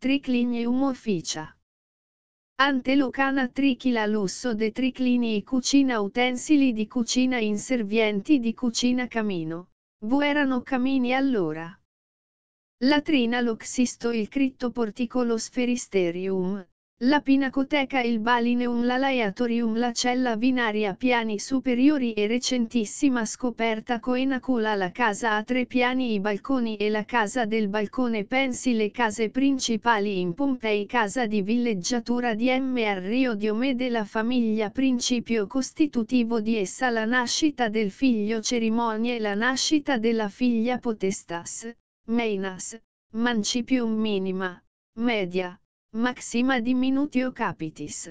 triclinium officia. Ante Antelocana trichila lusso de triclinii cucina utensili di cucina inservienti di cucina camino. vu erano camini allora. Latrina loxisto il critto porticolo sferisterium, la Pinacoteca Il Balineum Lalaiatorium la cella binaria piani superiori e recentissima scoperta coenacola la casa a tre piani i balconi e la casa del balcone pensi le case principali in Pompei casa di villeggiatura di M.R. Rio Diomede la famiglia principio costitutivo di essa la nascita del figlio cerimonie la nascita della figlia potestas, meinas, mancipium minima, media maxima diminutio capitis.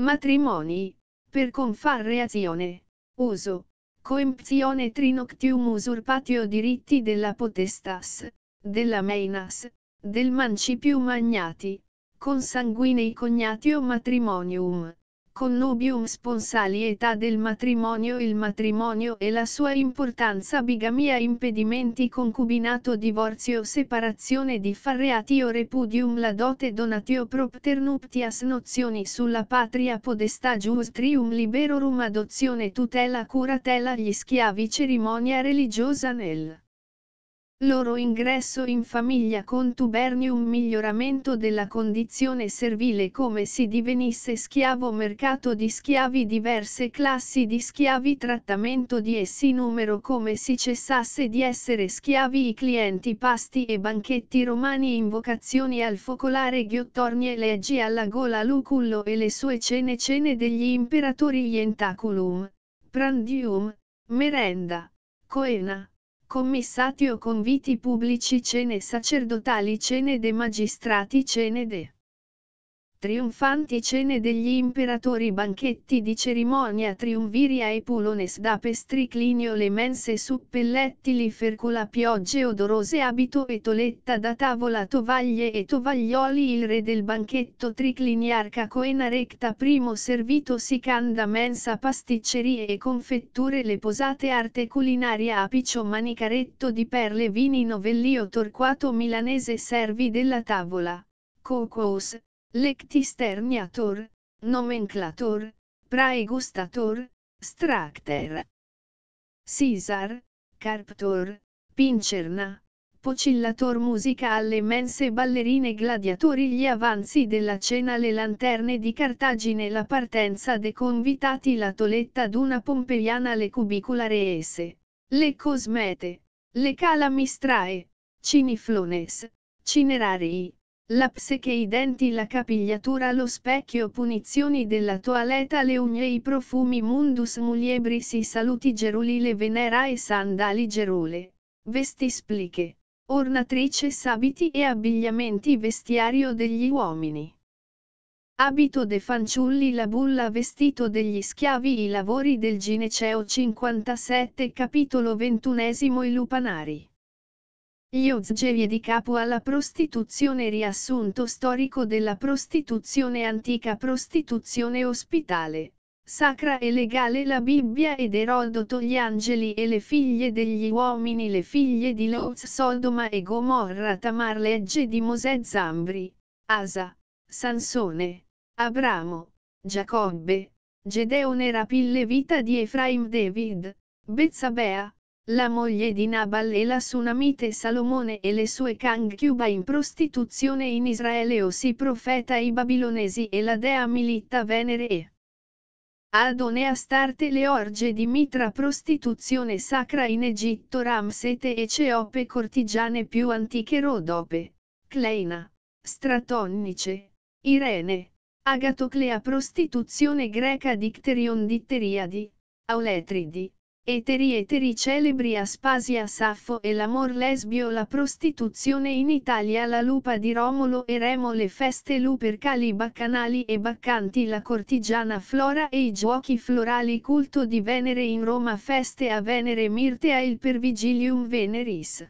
Matrimoni, per confarreazione, uso, coempzione trinoctium usurpatio diritti della potestas, della meinas, del mancipium magnati, consanguinei cognatio matrimonium, connubium sponsalietà del matrimonio il matrimonio e la sua importanza bigamia impedimenti concubinato divorzio separazione di farreatio repudium la dote donatio propter nuptias nozioni sulla patria podestà giustrium liberorum adozione tutela curatela gli schiavi cerimonia religiosa nel loro ingresso in famiglia con tubernium miglioramento della condizione servile come si divenisse schiavo mercato di schiavi diverse classi di schiavi trattamento di essi numero come si cessasse di essere schiavi i clienti pasti e banchetti romani invocazioni al focolare ghiottornie leggi alla gola lucullo e le sue cene cene degli imperatori ientaculum, prandium, merenda, coena commissati o conviti pubblici cene sacerdotali cene de magistrati cene de Trionfanti cene degli imperatori banchetti di cerimonia triumviria e pulones da pestriclinio le mense suppellettili fercula piogge odorose abito e toletta da tavola tovaglie e tovaglioli il re del banchetto tricliniarca coena recta primo servito si canda mensa pasticcerie e confetture le posate arte culinaria apicio manicaretto di perle vini novellio torquato milanese servi della tavola. Cocos, Lectisterniator, nomenclator, praegustator, stracter. Sisar, carptor, pincerna, pocillator musica alle mense ballerine gladiatori gli avanzi della cena le lanterne di Cartagine la partenza de convitati la toletta d'una pompeiana le cubicula reese, le cosmete, le calamistrae, ciniflones, cinerarii la pseche, i denti, la capigliatura, lo specchio, punizioni della toaleta, le unie i profumi, mundus muliebris, i saluti, geruli, le venera e sandali, gerule, vesti spliche, ornatrice, sabiti e abbigliamenti, vestiario degli uomini. Abito de fanciulli, la bulla, vestito degli schiavi, i lavori del Gineceo 57, capitolo 21 i lupanari. Iozgerie di capo alla prostituzione Riassunto storico della prostituzione antica Prostituzione ospitale, sacra e legale La Bibbia ed Erodoto Gli angeli e le figlie degli uomini Le figlie di Lot Sodoma e Gomorra Tamar Legge di Mosè Zambri, Asa, Sansone, Abramo, Giacobbe, Gedeone Rapille Vita di Efraim David, Bezzabea, la moglie di Nabal e la Sunamite Salomone e le sue canchiuba in prostituzione in Israele o si profeta i babilonesi e la dea Militta Venere e Adone Astarte le orge di Mitra prostituzione sacra in Egitto Ramsete e Ceope cortigiane più antiche Rodope, Kleina, Stratonnice, Irene, Agatoclea prostituzione greca Dicterion Ditteriadi, Auletridi. Eteri eteri celebri Aspasia Saffo e l'amor lesbio la prostituzione in Italia la lupa di Romolo e Remo le feste lupercali baccanali e baccanti la cortigiana flora e i giochi florali culto di Venere in Roma feste a Venere Mirtea il pervigilium Veneris.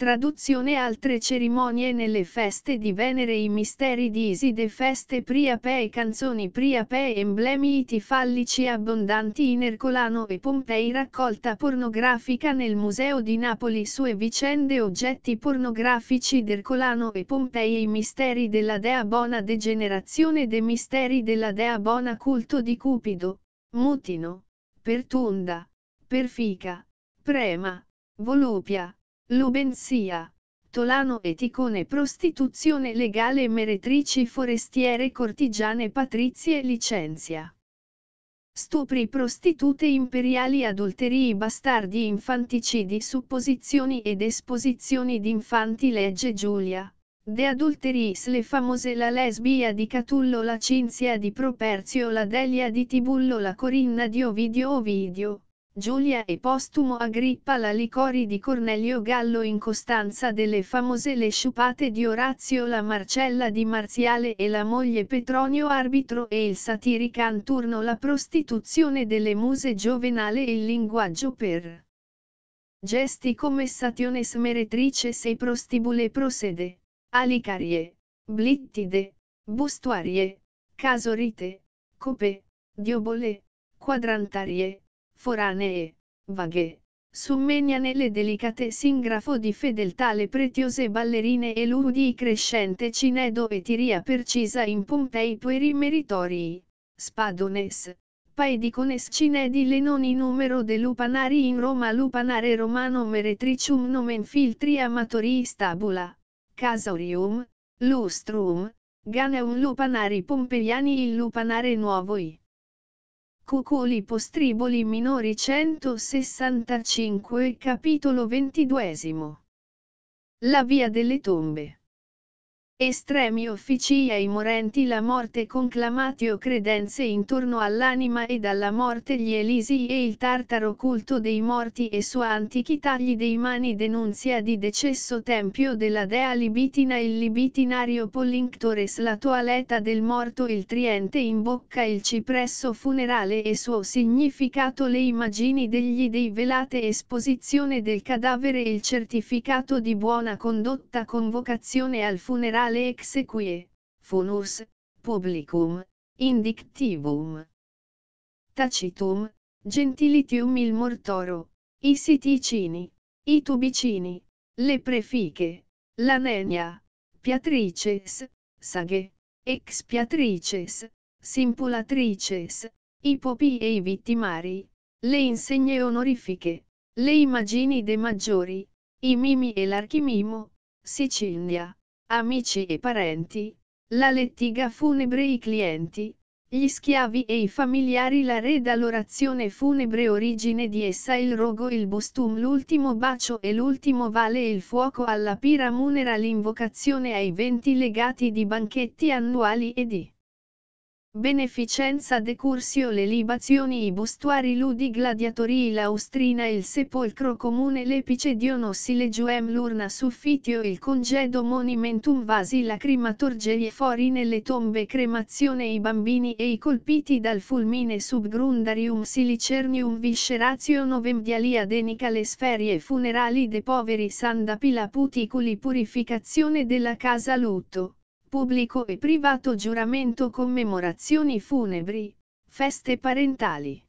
Traduzione Altre cerimonie nelle feste di Venere I misteri di Iside Feste Priapei Canzoni Priape Emblemi Iti fallici abbondanti in Ercolano e Pompei Raccolta pornografica nel Museo di Napoli Sue vicende Oggetti pornografici d'Ercolano e Pompei I misteri della Dea Bona Degenerazione De misteri della Dea Bona Culto di Cupido, Mutino, Pertunda, Perfica, Prema, Volupia Lubensia, Tolano e Ticone prostituzione legale meretrici forestiere cortigiane patrizie licenzia. Stupri prostitute imperiali adulterii bastardi infanticidi supposizioni ed esposizioni d'infanti legge Giulia. De adulteris le famose la lesbia di Catullo la cinzia di Properzio la Delia di Tibullo la Corinna di Ovidio Ovidio Giulia e Postumo Agrippa la Licori di Cornelio Gallo in costanza delle famose Le sciupate di Orazio la Marcella di Marziale e la moglie Petronio Arbitro e il satirica Anturno La prostituzione delle muse giovenale e il linguaggio per gesti come Sationes meretrice sei prostibule prosede, alicarie, blittide, bustuarie, casorite, cope, diobole, quadrantarie foranee, vaghe, summeniane nelle delicate singrafo di fedeltà le preziose ballerine e ludi crescente cinedo e tiria percisa in pompei pueri meritorii, spadones, paedicones cinedi le non in numero de lupanari in Roma lupanare romano meretricium nomen filtri amatorii stabula, casaurium, lustrum, ganeum lupanari pompeiani il lupanare nuovoi. Cuculi postriboli minori 165 Capitolo 22 La via delle tombe Estremi offici ai morenti la morte conclamatio credenze intorno all'anima e dalla morte gli elisi e il tartaro culto dei morti e sua antichità gli dei mani denunzia di decesso tempio della dea libitina il libitinario pollinctores la toaleta del morto il triente in bocca il cipresso funerale e suo significato le immagini degli dei velate esposizione del cadavere il certificato di buona condotta convocazione al funerale tale exequie, funus, publicum, indictivum. Tacitum, gentilitium il mortoro, i siticini, i tubicini, le prefiche, la nenia, piatrices, saghe, ex piatrices, simpulatrices, i popi e i vittimari, le insegne onorifiche, le immagini de maggiori, i mimi e l'archimimo, Sicilia, amici e parenti, la lettiga funebre i clienti, gli schiavi e i familiari la reda l'orazione funebre origine di essa il rogo il bustum l'ultimo bacio e l'ultimo vale il fuoco alla pira munera l'invocazione ai venti legati di banchetti annuali e di Beneficenza decursio le libazioni i bustuari ludi gladiatori l'austrina il sepolcro comune l'epice dionossi legiuem l'urna suffitio il congedo monumentum vasi lacrimatorgei fori nelle tombe cremazione i bambini e i colpiti dal fulmine subgrundarium silicernium visceratio novemdialia denica le sferie funerali de poveri sanda pila purificazione della casa lutto pubblico e privato giuramento commemorazioni funebri, feste parentali.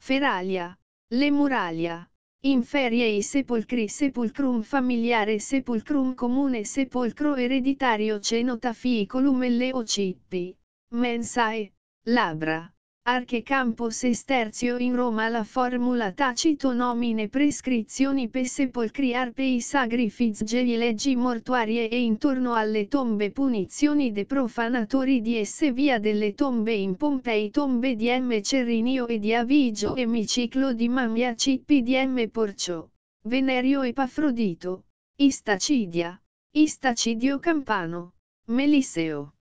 Feralia, le muraglia, inferie i sepolcri sepulcrum familiare sepulcrum comune sepolcro ereditario cenota columelle e leocippi, mensae, labra. Archecampo Sesterzio in Roma la formula tacito nomine prescrizioni per sepolcriar pei sagri fizgeli leggi mortuarie e intorno alle tombe punizioni de profanatori di esse via delle tombe in Pompei tombe di M. Cerrinio e di Avigio emiciclo di Mammia Cippi di M. Porcio, Venerio Epafrodito, Istacidia, Istacidio Campano, Meliseo.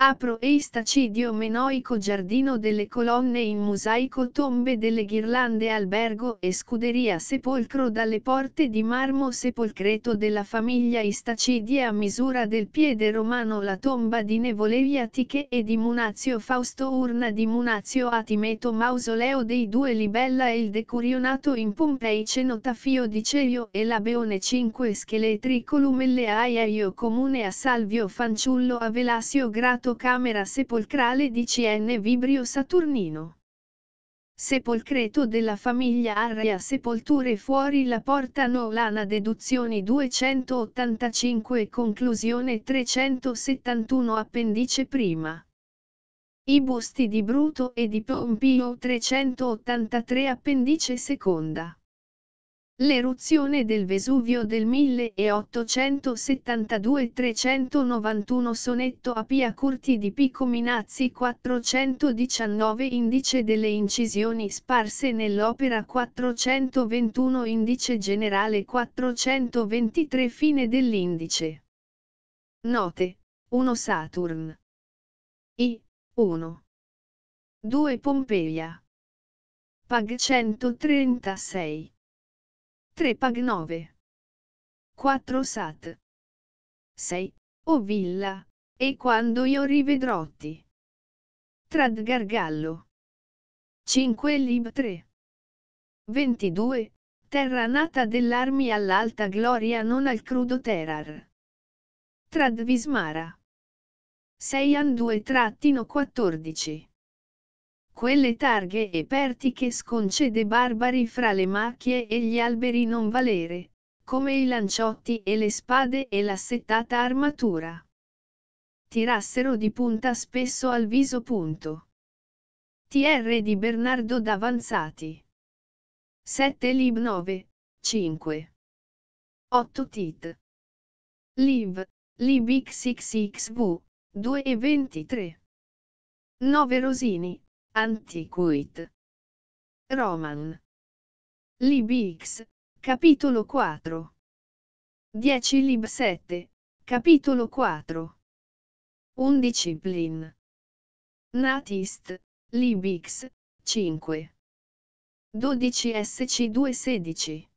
Apro e istacidio menoico giardino delle colonne in mosaico tombe delle ghirlande albergo e scuderia sepolcro dalle porte di marmo sepolcreto della famiglia istacidia a misura del piede romano la tomba di Nevolevi Atiche e di Munazio Fausto urna di Munazio Atimeto mausoleo dei due libella e il decurionato in Pompei cenotafio di Ceio e labeone 5 scheletri columelle aiaio comune a Salvio Fanciullo a Velasio Grato sepolto camera sepolcrale di CN Vibrio Saturnino. Sepolcreto della famiglia Arrea Sepolture fuori la porta Nolana Deduzioni 285 Conclusione 371 Appendice prima i busti di Bruto e di Pompio 383 appendice seconda. L'eruzione del Vesuvio del 1872-391 sonetto a Pia Curti di Pico Minazzi 419 indice delle incisioni sparse nell'opera 421 indice generale 423 fine dell'indice. Note 1 Saturn I 1 2 Pompeia Pag 136 3 pag 9. 4 sat. 6. O villa, e quando io rivedrotti. Trad Gargallo. 5 Lib 3. 22. Terra nata dell'armi all'alta gloria non al crudo terrar. Trad Vismara. 6 an 2 trattino 14 quelle targhe e perti che sconcede barbari fra le macchie e gli alberi non valere, come i lanciotti e le spade e l'assettata armatura. Tirassero di punta spesso al viso punto. TR di Bernardo d'Avanzati. 7 lib 9, 5. 8 tit. Liv, Lib XXXV, 2 e 23. 9 Rosini, Antiquit. Roman. Libix, capitolo 4. 10 lib 7, capitolo 4. 11 plin. Natist, libix, 5. 12 sc216. 2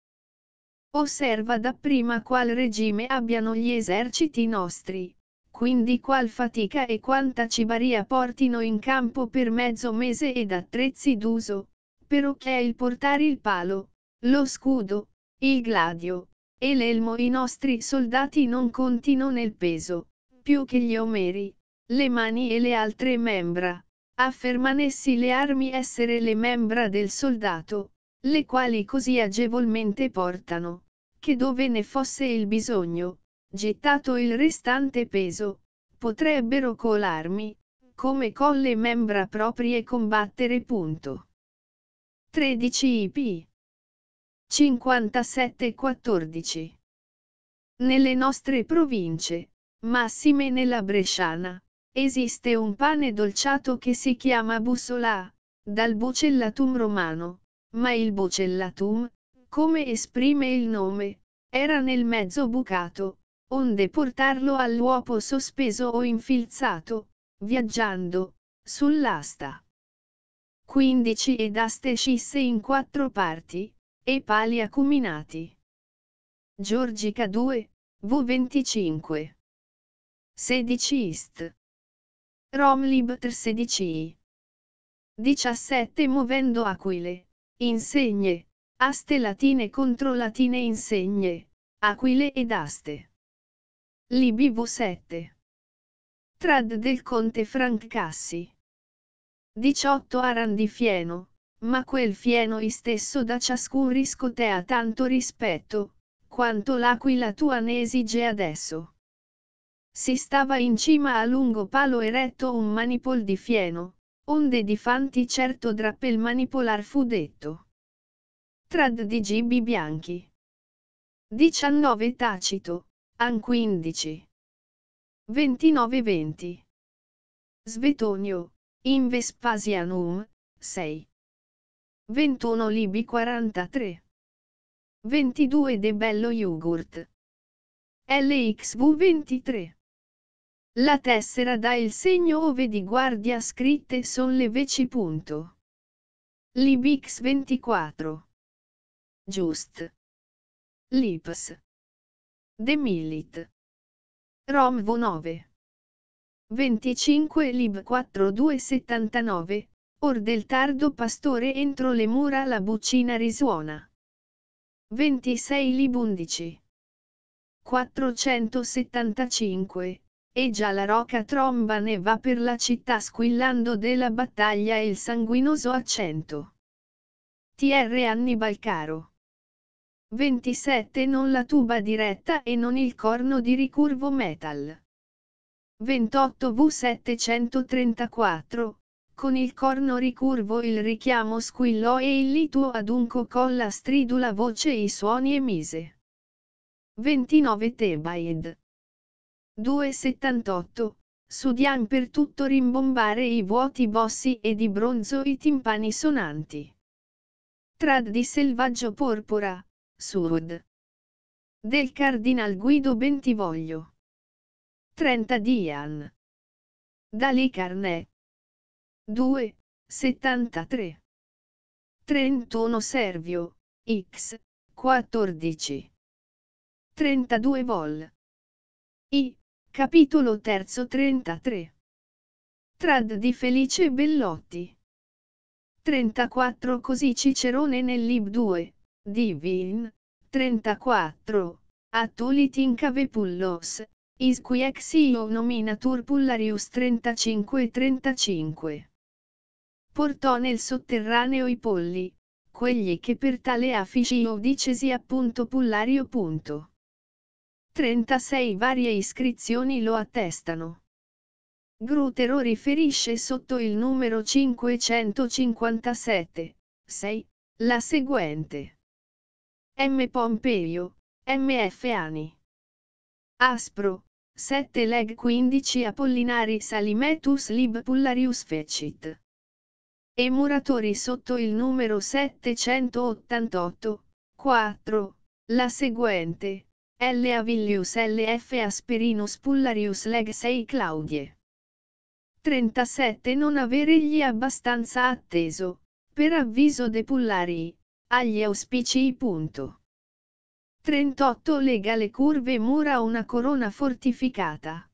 Osserva dapprima qual regime abbiano gli eserciti nostri, quindi qual fatica e quanta cibaria portino in campo per mezzo mese ed attrezzi d'uso, però che è il portare il palo, lo scudo, il gladio, e l'elmo i nostri soldati non contino nel peso, più che gli omeri, le mani e le altre membra, affermanessi le armi essere le membra del soldato, le quali così agevolmente portano, che dove ne fosse il bisogno, gettato il restante peso, potrebbero colarmi, come colle membra proprie combattere. Punto. 13 IP 57-14 Nelle nostre province, massime nella Bresciana, esiste un pane dolciato che si chiama bussola, dal bucellatum romano, ma il bucellatum, come esprime il nome, era nel mezzo bucato, onde portarlo all'uopo sospeso o infilzato, viaggiando, sull'asta. 15 ed aste scisse in quattro parti, e pali acuminati. Giorgica 2, V25. 16 Ist. Romlib 16 I. 17 Muovendo aquile, insegne, aste latine contro latine insegne, aquile ed aste. L'IBV7. Trad del conte Frank Cassi. 18 aran di fieno, ma quel fieno istesso da ciascun riscotea tanto rispetto, quanto l'aquila tua ne esige adesso. Si stava in cima a lungo palo eretto un manipol di fieno, onde di fanti certo drappel manipolar fu detto. Trad di gibi bianchi. 19 Tacito, An 15. 29-20. Svetonio, in Vespasianum, 6. 21 Libi 43. 22 De Bello Yogurt. LXV 23. La tessera dà il segno ove di guardia scritte son le veci. Punto. Libix 24. Giust. Lips. The Millit. Romvo 9. 25 Lib 4279, or del tardo pastore entro le mura la bucina risuona. 26 Lib 11. 475, e già la roca tromba ne va per la città squillando della battaglia e il sanguinoso accento. TR Annibal Caro. 27 non la tuba diretta e non il corno di ricurvo metal. 28 V734, con il corno ricurvo il richiamo squillò e il lituo adunco con la stridula voce i suoni emise. 29 Tebaid. 278, sudian per tutto rimbombare i vuoti bossi e di bronzo i timpani sonanti. Trad di selvaggio porpora, Surud. Del Cardinal Guido Bentivoglio. 30 Dian. Dalì Carnè. 2, 73. 31 Servio, X, 14. 32 Vol. I, capitolo 3 33. Trad di Felice Bellotti. 34 Così Cicerone nel Lib 2, divin, 34, atulit incave pullos, is isquiax io nominatur pullarius 35 e 35. Portò nel sotterraneo i polli, quegli che per tale afficio dicesi appunto pullario. Punto. 36 varie iscrizioni lo attestano. Grutero riferisce sotto il numero 557, 6, la seguente. M. Pompeio, M.F. Ani. Aspro, 7 leg 15 Apollinari Salimetus Lib Pullarius Fecit. E muratori sotto il numero 788, 4, la seguente, L. Avillius L.F. Asperinus Pullarius Leg 6 Claudie. 37 Non avere gli abbastanza atteso, per avviso de Pullarii. Agli auspici. Punto. 38 lega le curve mura una corona fortificata.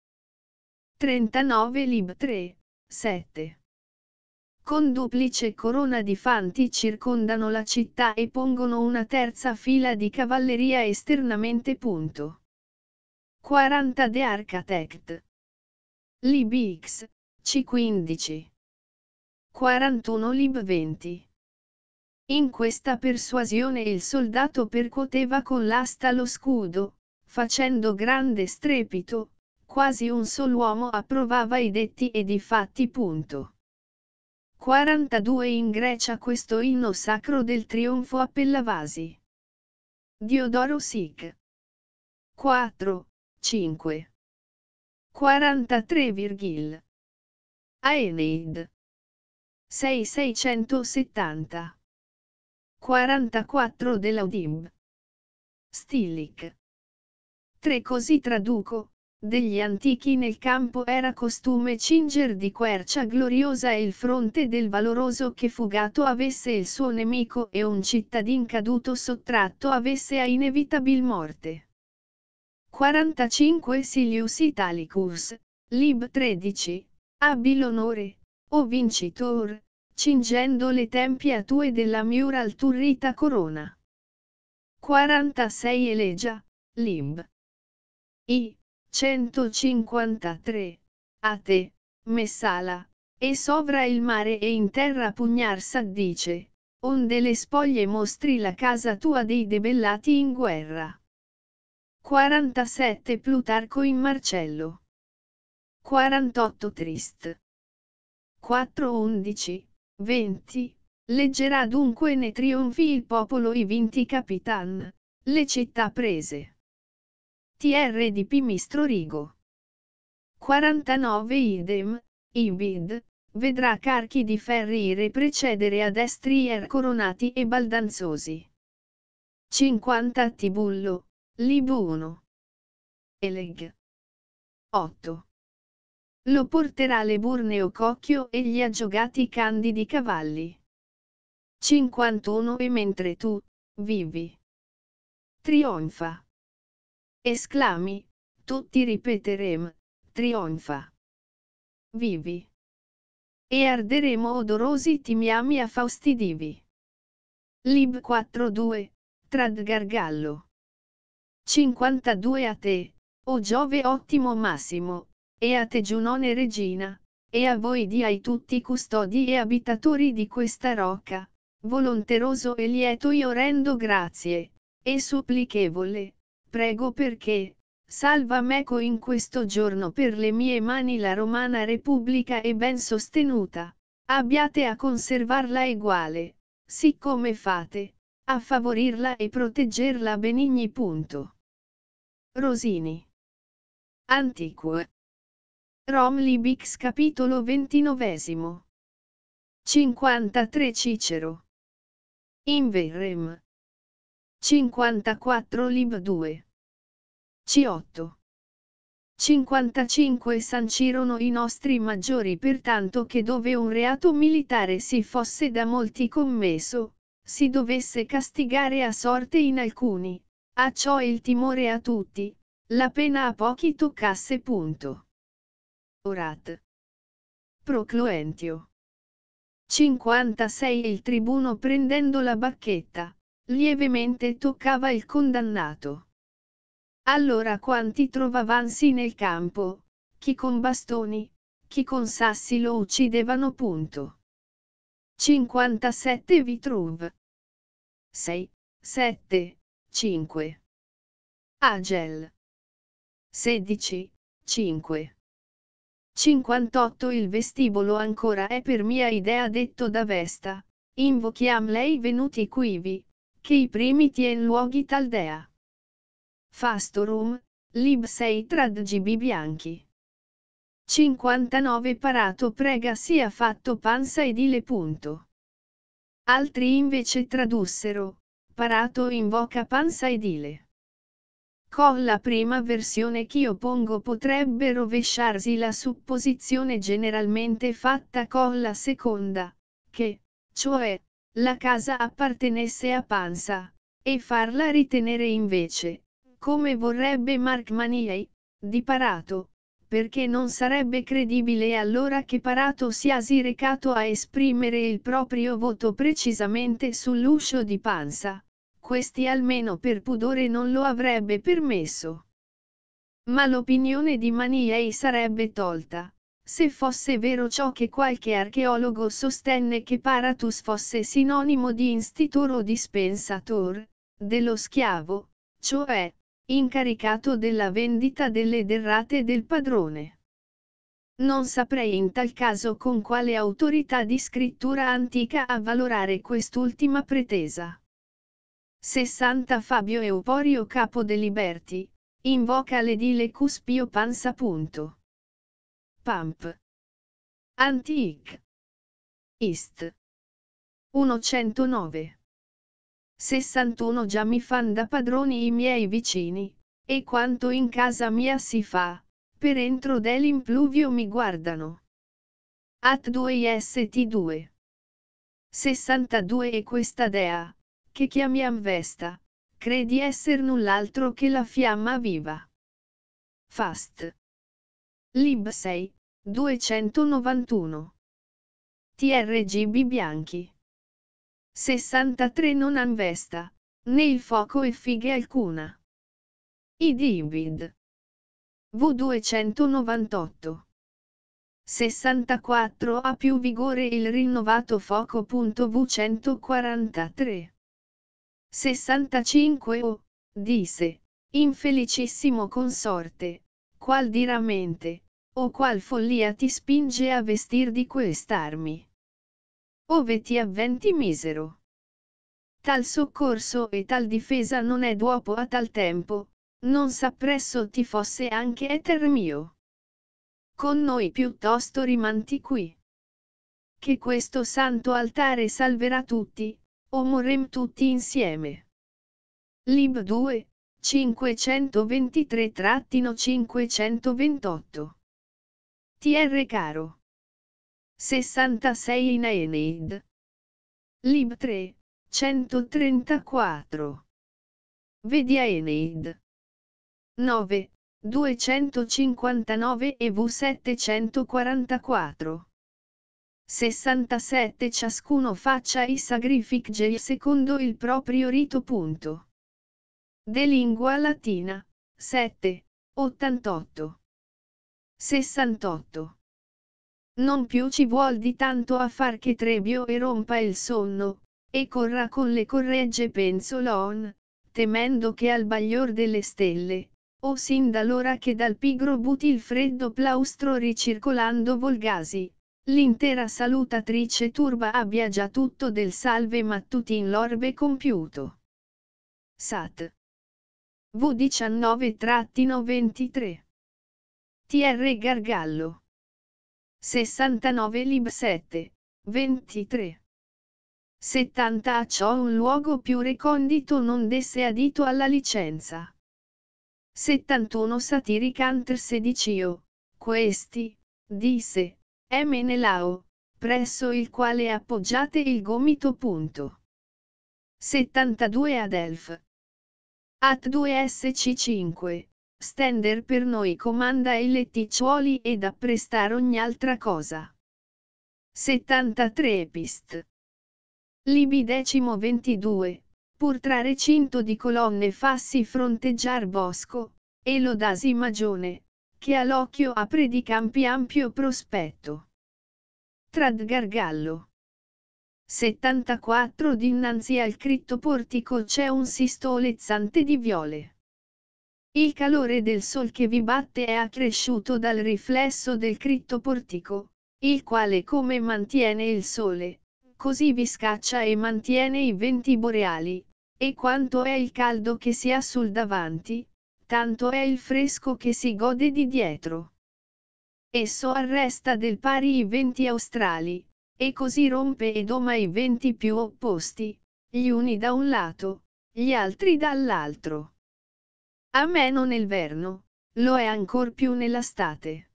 39 lib 3, 7. Con duplice corona di fanti circondano la città e pongono una terza fila di cavalleria esternamente. Punto. 40 De Architect. Lib X, C15. 41 Lib 20. In questa persuasione il soldato percuoteva con l'asta lo scudo, facendo grande strepito, quasi un sol uomo approvava i detti e di fatti punto. 42 In Grecia questo inno sacro del trionfo a Pellavasi. Diodoro Sic. 4, 5. 43, Virgil. Aeneid. 6670 44 dell'Audim. Stilic. 3 Così traduco, degli antichi nel campo era costume cinger di quercia gloriosa e il fronte del valoroso che fugato avesse il suo nemico e un cittadin caduto sottratto avesse a inevitabil morte. 45 Silius Italicus, lib 13, abbi l'onore, o vincitor, cingendo le tempie tue della mural turrita corona. 46 Elegia, Limb. I. 153. A te, Messala, e sovra il mare e in terra pugnar s'addice, onde le spoglie mostri la casa tua dei debellati in guerra. 47 Plutarco in Marcello. 48 Trist. 411. 20. Leggerà dunque ne trionfi il popolo i vinti capitan, le città prese. TR di Pimistro Rigo. 49 Idem, Ibid, vedrà carchi di ferri precedere a destrier coronati e baldanzosi. 50 Tibullo, Libuno. Eleg. 8. Lo porterà le burne o cocchio e gli aggiogati candidi cavalli. 51 E mentre tu, vivi. Trionfa. Esclami, tutti ripeterem, trionfa. Vivi. E arderemo odorosi timiami a fausti divi. Lib 4.2, Trad Gargallo. 52 A te, o Giove ottimo massimo, e a te Giunone regina, e a voi diai tutti custodi e abitatori di questa rocca, volonteroso e lieto io rendo grazie, e supplichevole, prego perché, salva meco in questo giorno per le mie mani la Romana Repubblica e ben sostenuta, abbiate a conservarla eguale, siccome fate, a favorirla e proteggerla benigni. Punto. Rosini. Antiquo. Rom Libix capitolo ventinovesimo. 53 Cicero. Inverrem. 54 Lib 2. C8. 55 Sancirono i nostri maggiori pertanto che dove un reato militare si fosse da molti commesso, si dovesse castigare a sorte in alcuni, a ciò il timore a tutti, la pena a pochi toccasse punto. Orat. Procloentio. 56 Il tribuno prendendo la bacchetta, lievemente toccava il condannato. Allora quanti trovavansi nel campo, chi con bastoni, chi con sassi lo uccidevano punto. 57 Vitruv. 6, 7, 5. Agel. 16, 5. 58 Il vestibolo ancora è per mia idea detto da Vesta, invochiam lei venuti quivi, che i primi tien luoghi taldea. Fastorum, lib 6 trad gb bianchi. 59 Parato prega sia fatto pansa edile punto. Altri invece tradussero, Parato invoca pansa ed ile. Con la prima versione che io pongo potrebbe rovesciarsi la supposizione generalmente fatta con la seconda, che, cioè, la casa appartenesse a Panza, e farla ritenere invece, come vorrebbe Mark Maniei, di Parato, perché non sarebbe credibile allora che Parato sia recato a esprimere il proprio voto precisamente sull'uscio di Panza questi almeno per pudore non lo avrebbe permesso. Ma l'opinione di Maniei sarebbe tolta, se fosse vero ciò che qualche archeologo sostenne che Paratus fosse sinonimo di istitor o dispensator, dello schiavo, cioè, incaricato della vendita delle derrate del padrone. Non saprei in tal caso con quale autorità di scrittura antica avvalorare quest'ultima pretesa. 60 Fabio Euporio capo de Liberti, invoca l'edile Cuspio Pansa. Punto. Pump. Antic. Ist. 109. 61 Già mi fan da padroni i miei vicini, e quanto in casa mia si fa, per entro dell'impluvio mi guardano. At 2 ST2. 62 E questa dea, che chiamiam Vesta, credi esser null'altro che la fiamma viva. Fast. Lib 6, 291. TRGB bianchi. 63 non han vesta, né il fuoco e fighe alcuna. Id Ibid. V298. 64 ha più vigore il rinnovato fuoco. V143. 65 o, oh, disse, infelicissimo consorte, qual diramente, o qual follia ti spinge a vestir di quest'armi. Ove ti avventi misero. Tal soccorso e tal difesa non è duopo a tal tempo, non s'appresso ti fosse anche eter mio. Con noi piuttosto rimanti qui. Che questo santo altare salverà tutti, o Morrem tutti insieme. Lib 2, 523-528. TR Caro. 66 in Aeneid. Lib 3, 134. Vedi Aeneid. 9, 259 e V744. 67 ciascuno faccia i sacrifici secondo il proprio rito. Punto. De lingua latina, 7, 88. 68. Non più ci vuol di tanto a far che Trebio e rompa il sonno, e corra con le corregge penzolon, temendo che al baglior delle stelle, o sin dall'ora che dal pigro buti il freddo plaustro ricircolando volgasi, l'intera salutatrice turba abbia già tutto del salve mattutin l'orbe compiuto. Sat. V19-23. TR Gargallo. 69 Lib 7, 23. 70 A ciò un luogo più recondito non desse adito alla licenza. 71 16 io, questi, disse, è Menelao, presso il quale appoggiate il gomito. Punto. 72 Adelf. At 2SC5, stender per noi comanda i letticciuoli ed apprestare ogni altra cosa. 73 Epist. Libi decimo 22, pur tra recinto di colonne fassi fronteggiar bosco, e lodasi magione, che all'occhio apre di campi ampio prospetto. Tradgar Gallo 74 Dinanzi al portico c'è un sisto olezzante di viole. Il calore del sol che vi batte è accresciuto dal riflesso del portico, il quale come mantiene il sole, così vi scaccia e mantiene i venti boreali, e quanto è il caldo che si ha sul davanti, tanto è il fresco che si gode di dietro. Esso arresta del pari i venti australi, e così rompe e doma i venti più opposti, gli uni da un lato, gli altri dall'altro. A meno nel verno, lo è ancor più nell'estate.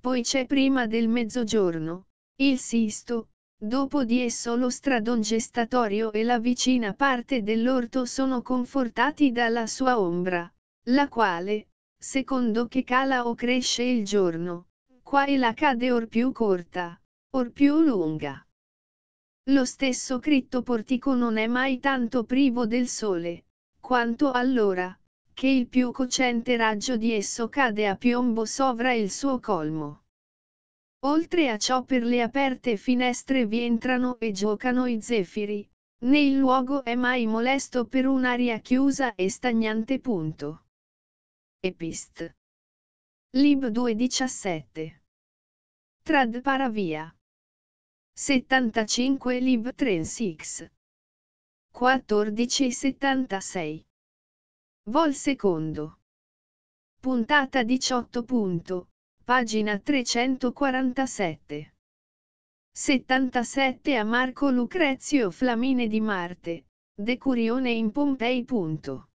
Poi c'è prima del mezzogiorno, il sisto, dopo di esso lo stradon gestatorio e la vicina parte dell'orto sono confortati dalla sua ombra, la quale, secondo che cala o cresce il giorno, qua e là cade or più corta, or più lunga. Lo stesso criptoportico non è mai tanto privo del sole, quanto allora, che il più cocente raggio di esso cade a piombo sovra il suo colmo. Oltre a ciò per le aperte finestre vi entrano e giocano i zefiri, né il luogo è mai molesto per un'aria chiusa e stagnante punto. Epist. Lib 2.17. Trad paravia. 75 Lib 36. 14.76. Vol secondo. Puntata 18. Punto, pagina 347. 77 a Marco Lucrezio Flamine di Marte, Decurione in Pompei. Punto.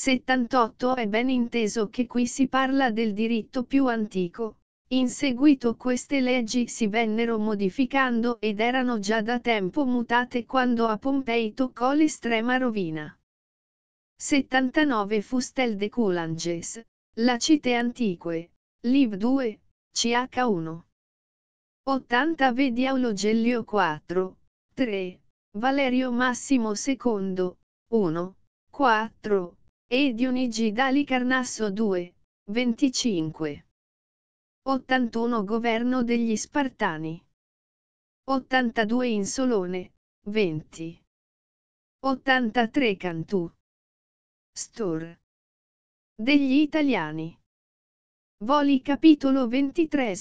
78 è ben inteso che qui si parla del diritto più antico. In seguito queste leggi si vennero modificando ed erano già da tempo mutate quando a Pompei toccò l'estrema rovina. 79 Fustel de Coulanges, La Cite Antique, Liv 2, CH1. 80 Vediaolo Gellio 4, 3, Valerio Massimo II, 1, 4, e Dionigi d'Alicarnasso 2, 25. 81 Governo degli Spartani. 82 Insolone, 20. 83 Cantù. Stor. Degli italiani. Voli capitolo 23.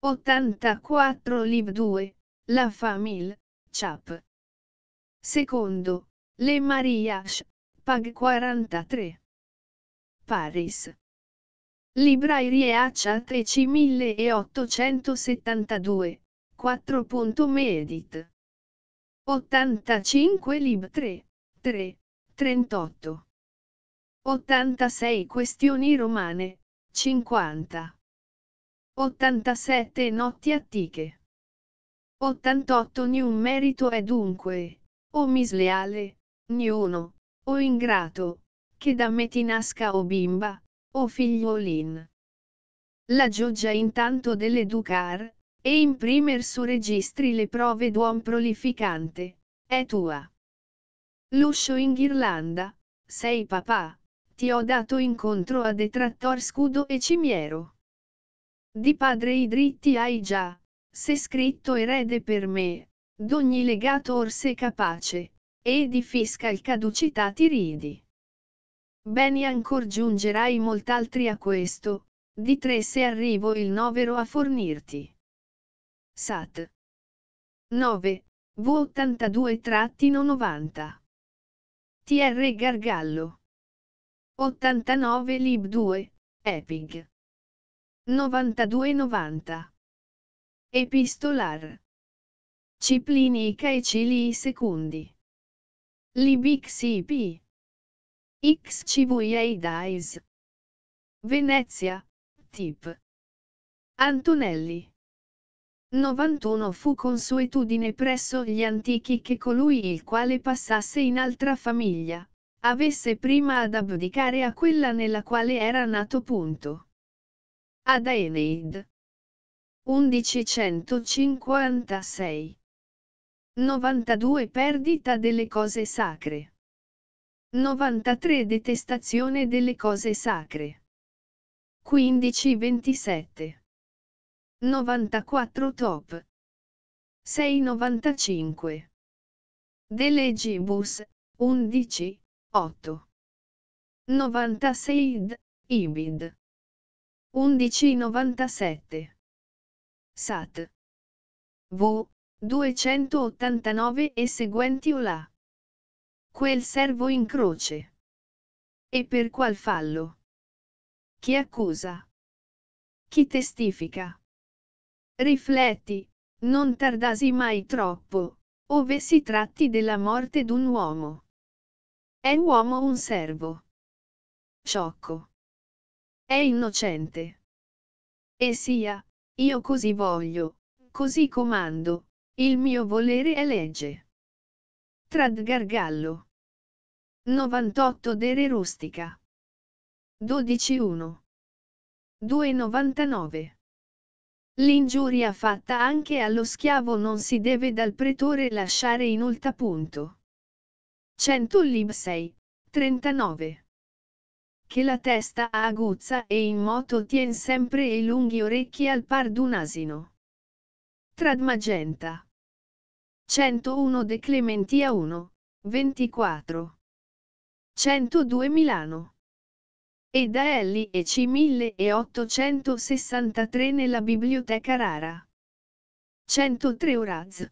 84 Liv 2, La Famille, Chap. Secondo, Le Mariash, Pag 43. Paris. Librairie Achat EC 1872, 4. Medit. 85 Lib 3, 3, 38. 86 Questioni romane, 50. 87 Notti attiche. 88 Niun merito è dunque, o misleale, niuno, o ingrato, che da me ti nasca o bimba, o figliolin. La Gioggia intanto dell'educar, e imprimer su registri le prove d'uom prolificante, è tua. L'uscio in ghirlanda, sei papà, ti ho dato incontro a detrattor scudo e cimiero. Di padre i dritti hai già, se scritto erede per me, d'ogni legato orse capace, e di fiscal caducità ti ridi. Bene ancor giungerai molt'altri a questo, di tre se arrivo il novero a fornirti. Sat. 9. V82-90. TR Gargallo. 89 Lib 2, Epig. 92-90. Epistolar. Ciplinica e Cilii Secundi. Libixip. XCVA Dies. Venezia, Tip. Antonelli. 91 fu consuetudine presso gli antichi che colui il quale passasse in altra famiglia, avesse prima ad abdicare a quella nella quale era nato punto. Ad Aeneid. 1156 92 Perdita delle cose sacre. 93 Detestazione delle cose sacre. 15-27. 94 Top. 6-95. Delegibus, 11, 8. 96 d, Ibid. 11-97. Sat. V. 289 e seguenti o là. Quel servo in croce. E per qual fallo? Chi accusa? Chi testifica? Rifletti, non tardasi mai troppo, ove si tratti della morte d'un uomo. È uomo un servo. Sciocco. È innocente. E sia, io così voglio, così comando, il mio volere è legge. Trad Gargallo. 98 Dere Rustica. 12.1. 2.99. L'ingiuria fatta anche allo schiavo non si deve dal pretore lasciare in ulta punto. 100 lib 6. 39. Che la testa aguzza e in moto tien sempre i lunghi orecchi al par d'un asino. Trad magenta. 101 De Clementia 1, 24. 102 Milano. E da Elli e C 1863 nella Biblioteca Rara. 103 Uraz.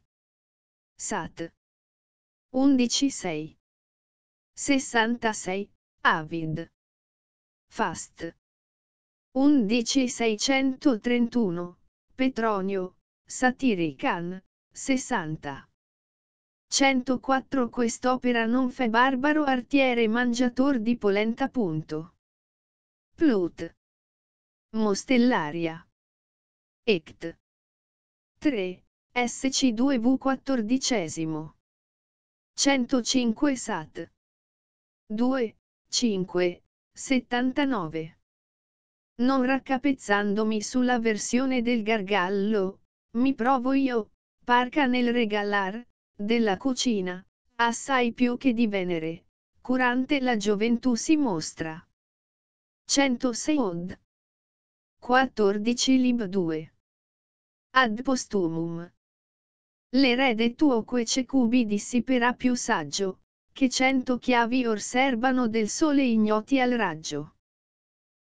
Sat. 116. 66, Avid. Fast. 11631, Petronio, Satirican, 60. 104 Quest'opera non fa barbaro artiere mangiator di polenta. Punto. Plut. Mostellaria. Ect. 3. SC2V 14. 105 Sat. 2. 5. 79. Non raccapezzandomi sulla versione del gargallo, mi provo io, parca nel regalar, della cucina, assai più che di Venere, curante la gioventù si mostra. 106 od. 14 lib 2. Ad postumum. L'erede tuo quece cubi dissiperà più saggio, che cento chiavi or serbano del sole ignoti al raggio.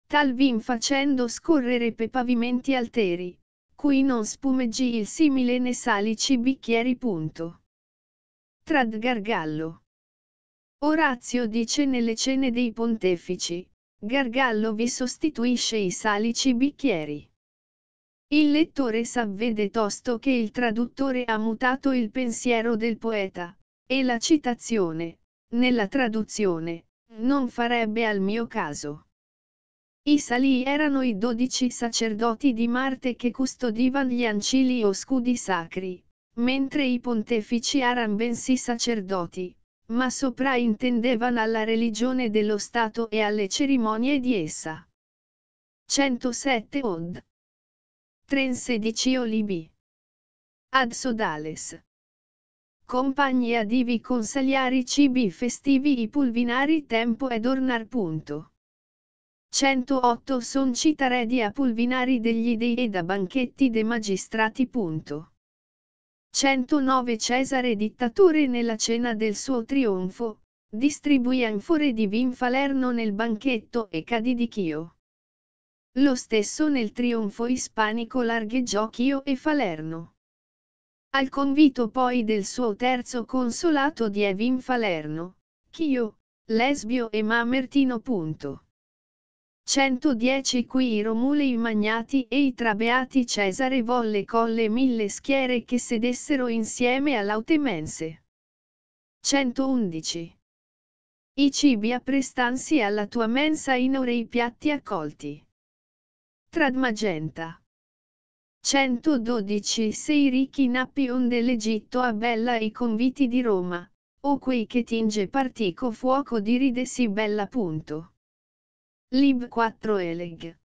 Talvin facendo scorrere pe pavimenti alteri, cui non spumeggi il simile né salici bicchieri. Punto. Trad Gargallo. Orazio dice nelle cene dei pontefici, Gargallo vi sostituisce i salici bicchieri. Il lettore s'avvede tosto che il traduttore ha mutato il pensiero del poeta, e la citazione, nella traduzione, non farebbe al mio caso. I Salii erano i dodici sacerdoti di Marte che custodivano gli ancili o scudi sacri, mentre i pontefici erano bensì sacerdoti, ma sopraintendevano alla religione dello Stato e alle cerimonie di essa. 107 Od. 316 Olibi. Ad Sodales. Compagnia divi consagliari cibi festivi i pulvinari tempo ed ornar punto. 108 son citaredi a pulvinari degli dei e da banchetti de magistrati. 109 Cesare dittatore nella cena del suo trionfo, distribuì anfore di vin Falerno nel banchetto e cadì di Chio. Lo stesso nel trionfo ispanico largheggiò Chio e Falerno. Al convito poi del suo terzo consolato di Evin Falerno, Chio, Lesbio e Mamertino. Punto. 110 qui i Romuli i Magnati e i Trabeati Cesare volle colle mille schiere che sedessero insieme all'Autemense. 111. I cibi apprestansi alla tua mensa in ore i piatti accolti. Tradmagenta. 112 Se i ricchi nappi onde l'Egitto abbella i conviti di Roma, o quei che tinge partico fuoco di ride si bella punto. Lib 4 Eleg.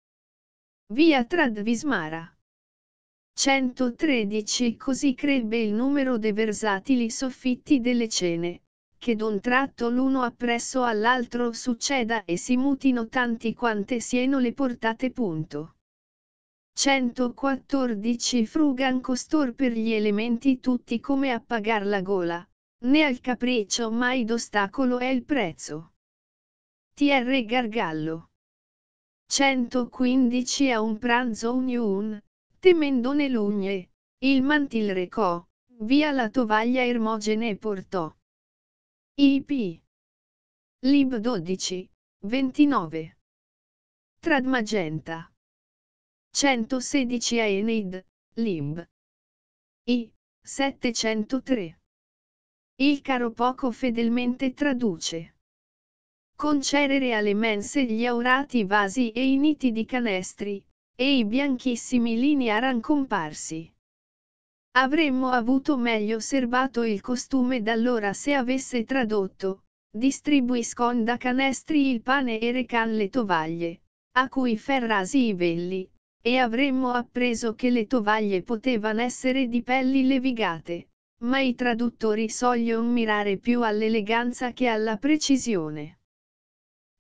Via Tradvismara. 113 Così crebbe il numero dei versatili soffitti delle cene, che d'un tratto l'uno appresso all'altro succeda e si mutino tanti quante sieno le portate punto. 114 Frugan costor per gli elementi tutti come a pagar la gola, né al capriccio mai d'ostacolo è il prezzo. TR Gargallo 115 a un pranzo ognun, temendone lugne, il mantil recò, via la tovaglia ermogene portò. IP. Lib 12, 29. Tradmagenta. 116 a Enid, Lib. I. 703. Il caro poco fedelmente traduce concedere alle mense gli aurati vasi e i nitidi canestri, e i bianchissimi linearan comparsi. Avremmo avuto meglio osservato il costume d'allora se avesse tradotto, distribuiscon da canestri il pane e recan le tovaglie, a cui ferrasi i velli, e avremmo appreso che le tovaglie potevano essere di pelli levigate, ma i traduttori sogliono mirare più all'eleganza che alla precisione.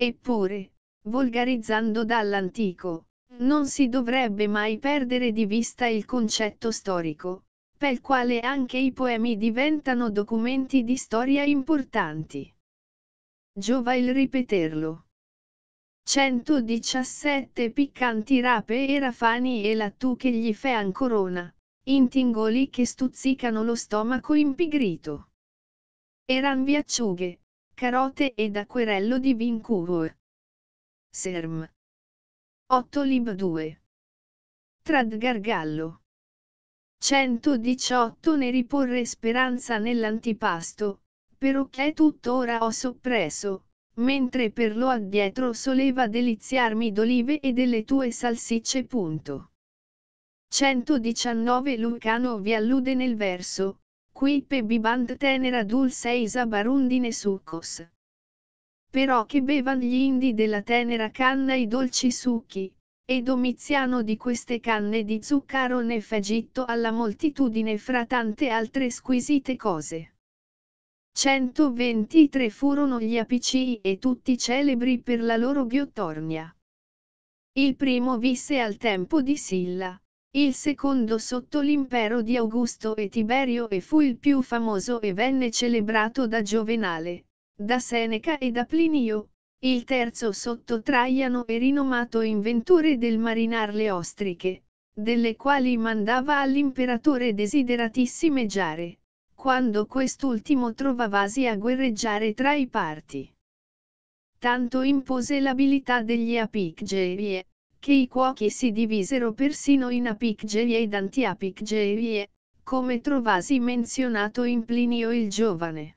Eppure, volgarizzando dall'antico, non si dovrebbe mai perdere di vista il concetto storico, pel quale anche i poemi diventano documenti di storia importanti. Giova il ripeterlo. 117 piccanti rape e rafani e lattù che gli fean corona, intingoli che stuzzicano lo stomaco impigrito. Eran vi acciughe, Carote ed acquerello di Vincourt. Serm. 8 lib 2. Trad Gargallo. 118 Ne riporre speranza nell'antipasto, però perocché tuttora ho soppresso, mentre per lo addietro soleva deliziarmi d'olive e delle tue salsicce. Punto. 119 Lucano vi allude nel verso, qui biband tenera dulce isabarundine succos. Però che bevan gli indi della tenera canna i dolci succhi, e Domiziano di queste canne di zucchero ne fa gitto alla moltitudine fra tante altre squisite cose. 123 furono gli apicii e tutti celebri per la loro ghiottornia. Il primo visse al tempo di Silla, il secondo sotto l'impero di Augusto e Tiberio e fu il più famoso e venne celebrato da Giovenale, da Seneca e da Plinio, il terzo sotto Traiano e rinomato inventore del marinar le ostriche, delle quali mandava all'imperatore desideratissime giare, quando quest'ultimo trovavasi a guerreggiare tra i parti. Tanto impose l'abilità degli apicgei che i cuochi si divisero persino in apicgelie ed antiapicgelie, come trovasi menzionato in Plinio il Giovane.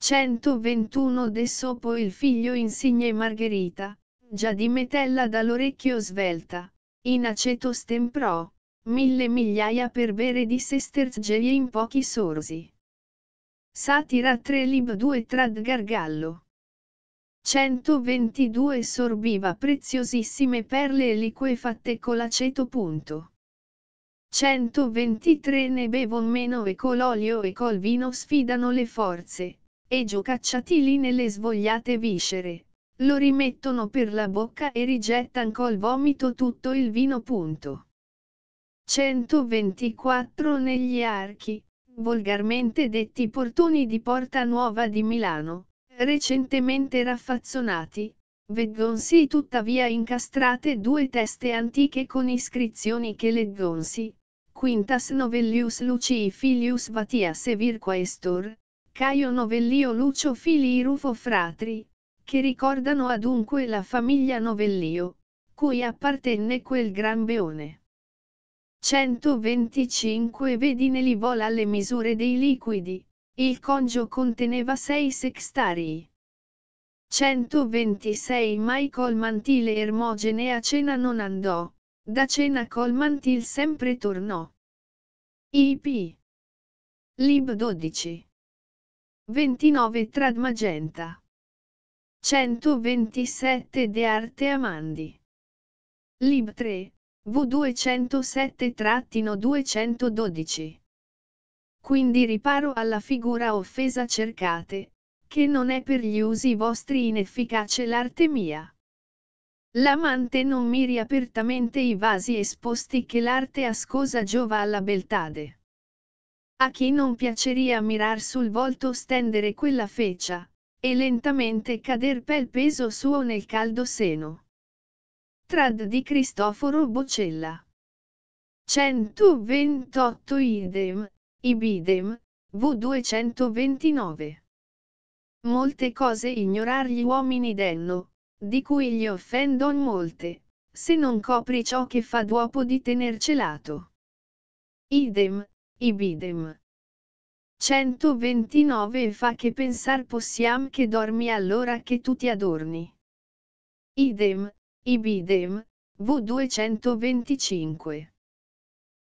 121 De Sopo il figlio insigne Margherita, già di metella dall'orecchio svelta, in aceto stemprò, mille migliaia per bere di sestergelie in pochi sorsi. Satira 3 lib 2 trad gargallo. 122 sorbiva preziosissime perle e liquefatte con l'aceto punto. 123 ne bevon meno e col olio e col vino sfidano le forze, e giocacciati lì nelle svogliate viscere, lo rimettono per la bocca e rigettan col vomito tutto il vino. Punto. 124 negli archi, volgarmente detti portoni di Porta Nuova di Milano, Recentemente raffazzonati, Vedgonsi tuttavia incastrate due teste antiche con iscrizioni che leggonsi, Quintas Novellius Lucii Filius Vatias e Virquaestor, Caio Novellio Lucio Filii Rufo Fratri, che ricordano adunque la famiglia Novellio, cui appartenne quel gran beone. 125 Vedine li vola alle misure dei liquidi, il congio conteneva sei sextarii. 126 Michael Mantil e Ermogene a cena non andò, da cena col mantile sempre tornò. IP. Lib 12. 29 Trad Magenta. 127 De Arte Amandi. Lib 3, V207-212. Quindi riparo alla figura offesa cercate, che non è per gli usi vostri inefficace l'arte mia. L'amante non miri apertamente i vasi esposti che l'arte ascosa giova alla beltade. A chi non piaceria mirar sul volto stendere quella feccia, e lentamente cader pel peso suo nel caldo seno. Trad di Cristoforo Bocella. 128 idem, Ibidem, V229. Molte cose ignorar gli uomini denno, di cui gli offendon molte, se non copri ciò che fa dopo di tener celato. Idem, Ibidem. 129 fa che pensar possiam che dormi allora che tu ti adorni. Idem, Ibidem, V225.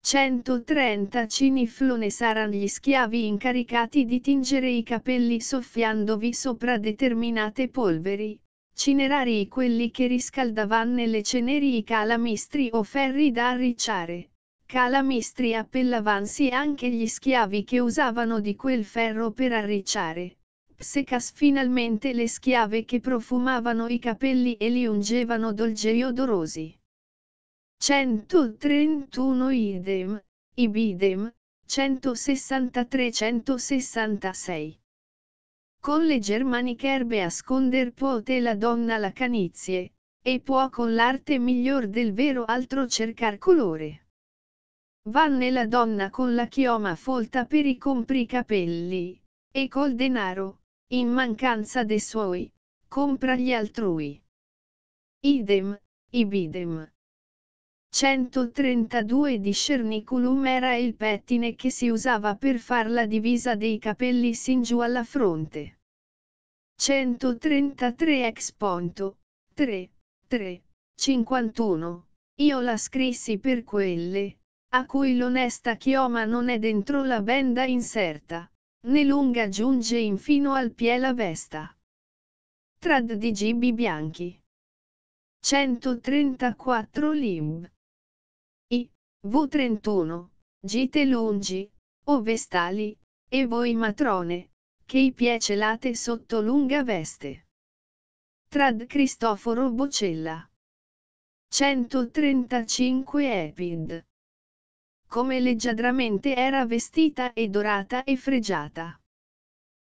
130 ciniflone saranno gli schiavi incaricati di tingere i capelli soffiandovi sopra determinate polveri, cinerari quelli che riscaldavan nelle ceneri i calamistri o ferri da arricciare. Calamistri appellavansi anche gli schiavi che usavano di quel ferro per arricciare. Psecas finalmente le schiave che profumavano i capelli e li ungevano dolce e odorosi. 131 idem, ibidem, 163-166. Con le germaniche erbe a sconder pote la donna la canizie, e può con l'arte miglior del vero altro cercar colore. Vanne la donna con la chioma folta per i compri capelli, e col denaro, in mancanza de suoi, compra gli altrui. Idem, ibidem. 132 Discerniculum era il pettine che si usava per far la divisa dei capelli sin giù alla fronte. 133 Ex ponto, 3, 3, 51. Io la scrissi per quelle, a cui l'onesta chioma non è dentro la benda inserta, né lunga giunge infino al pie la vesta. Trad di gibi bianchi. 134 limb. V31, gite lungi, o vestali, e voi matrone, che i pie celate sotto lunga veste. Trad Cristoforo Bocella. 135 Epid. Come leggiadramente era vestita e dorata e fregiata.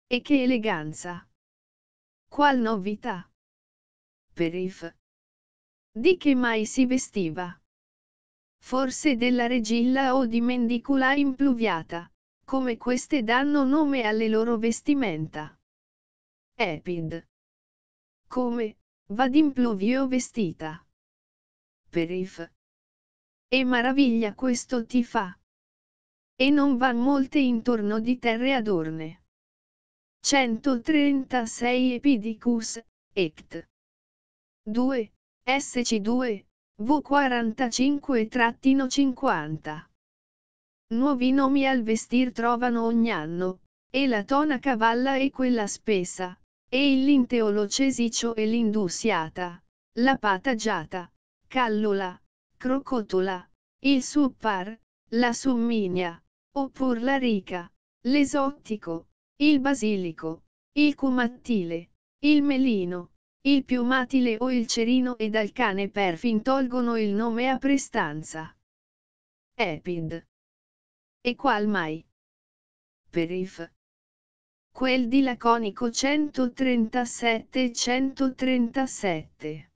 E che eleganza! Qual novità! Perif. Di che mai si vestiva? forse della regilla o di mendicula impluviata, come queste danno nome alle loro vestimenta. Epid. Come, vad impluvio vestita. Perif. E maraviglia questo ti fa. E non van molte intorno di terre adorne. 136 Epidicus, ect. 2, sc2, V45-50. Nuovi nomi al vestir trovano ogni anno, e la tona cavalla è quella spessa, e il linteolo cesicio e l'indusiata, la patagiata, callula, crocotula, il suppar, la summinia, oppur la rica, l'esottico, il basilico, il cumattile, il melino, il piumatile o il cerino e dal cane perfin tolgono il nome a prestanza. Epid. E qual mai? Perif. Quel di laconico 137 e 137.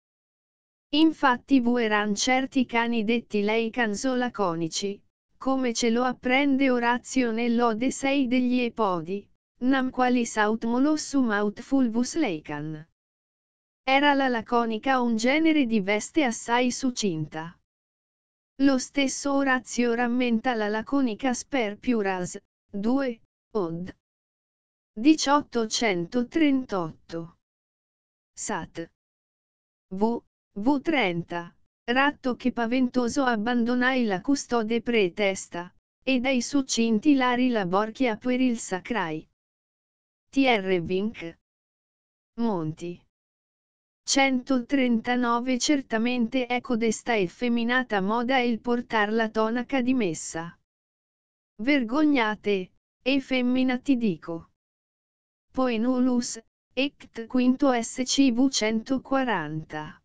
Infatti vueran certi cani detti lei canzo laconici, come ce lo apprende Orazio nell'Ode 6 degli Epodi, nam qualis aut molossum aut fulvus leican. Era la laconica un genere di veste assai succinta. Lo stesso Orazio rammenta la laconica sper puras, 2, od. 1838. Sat. V. V. 30. Ratto che paventoso abbandonai la custode pretesta, e dai succinti lari la borchia per il sacrai. Tr. Vinc. Monti. 139 Certamente è codesta effeminata moda il portar la tonaca di messa. Vergognate, e femmina ti dico. Poenulus, Ect quinto SCV 140.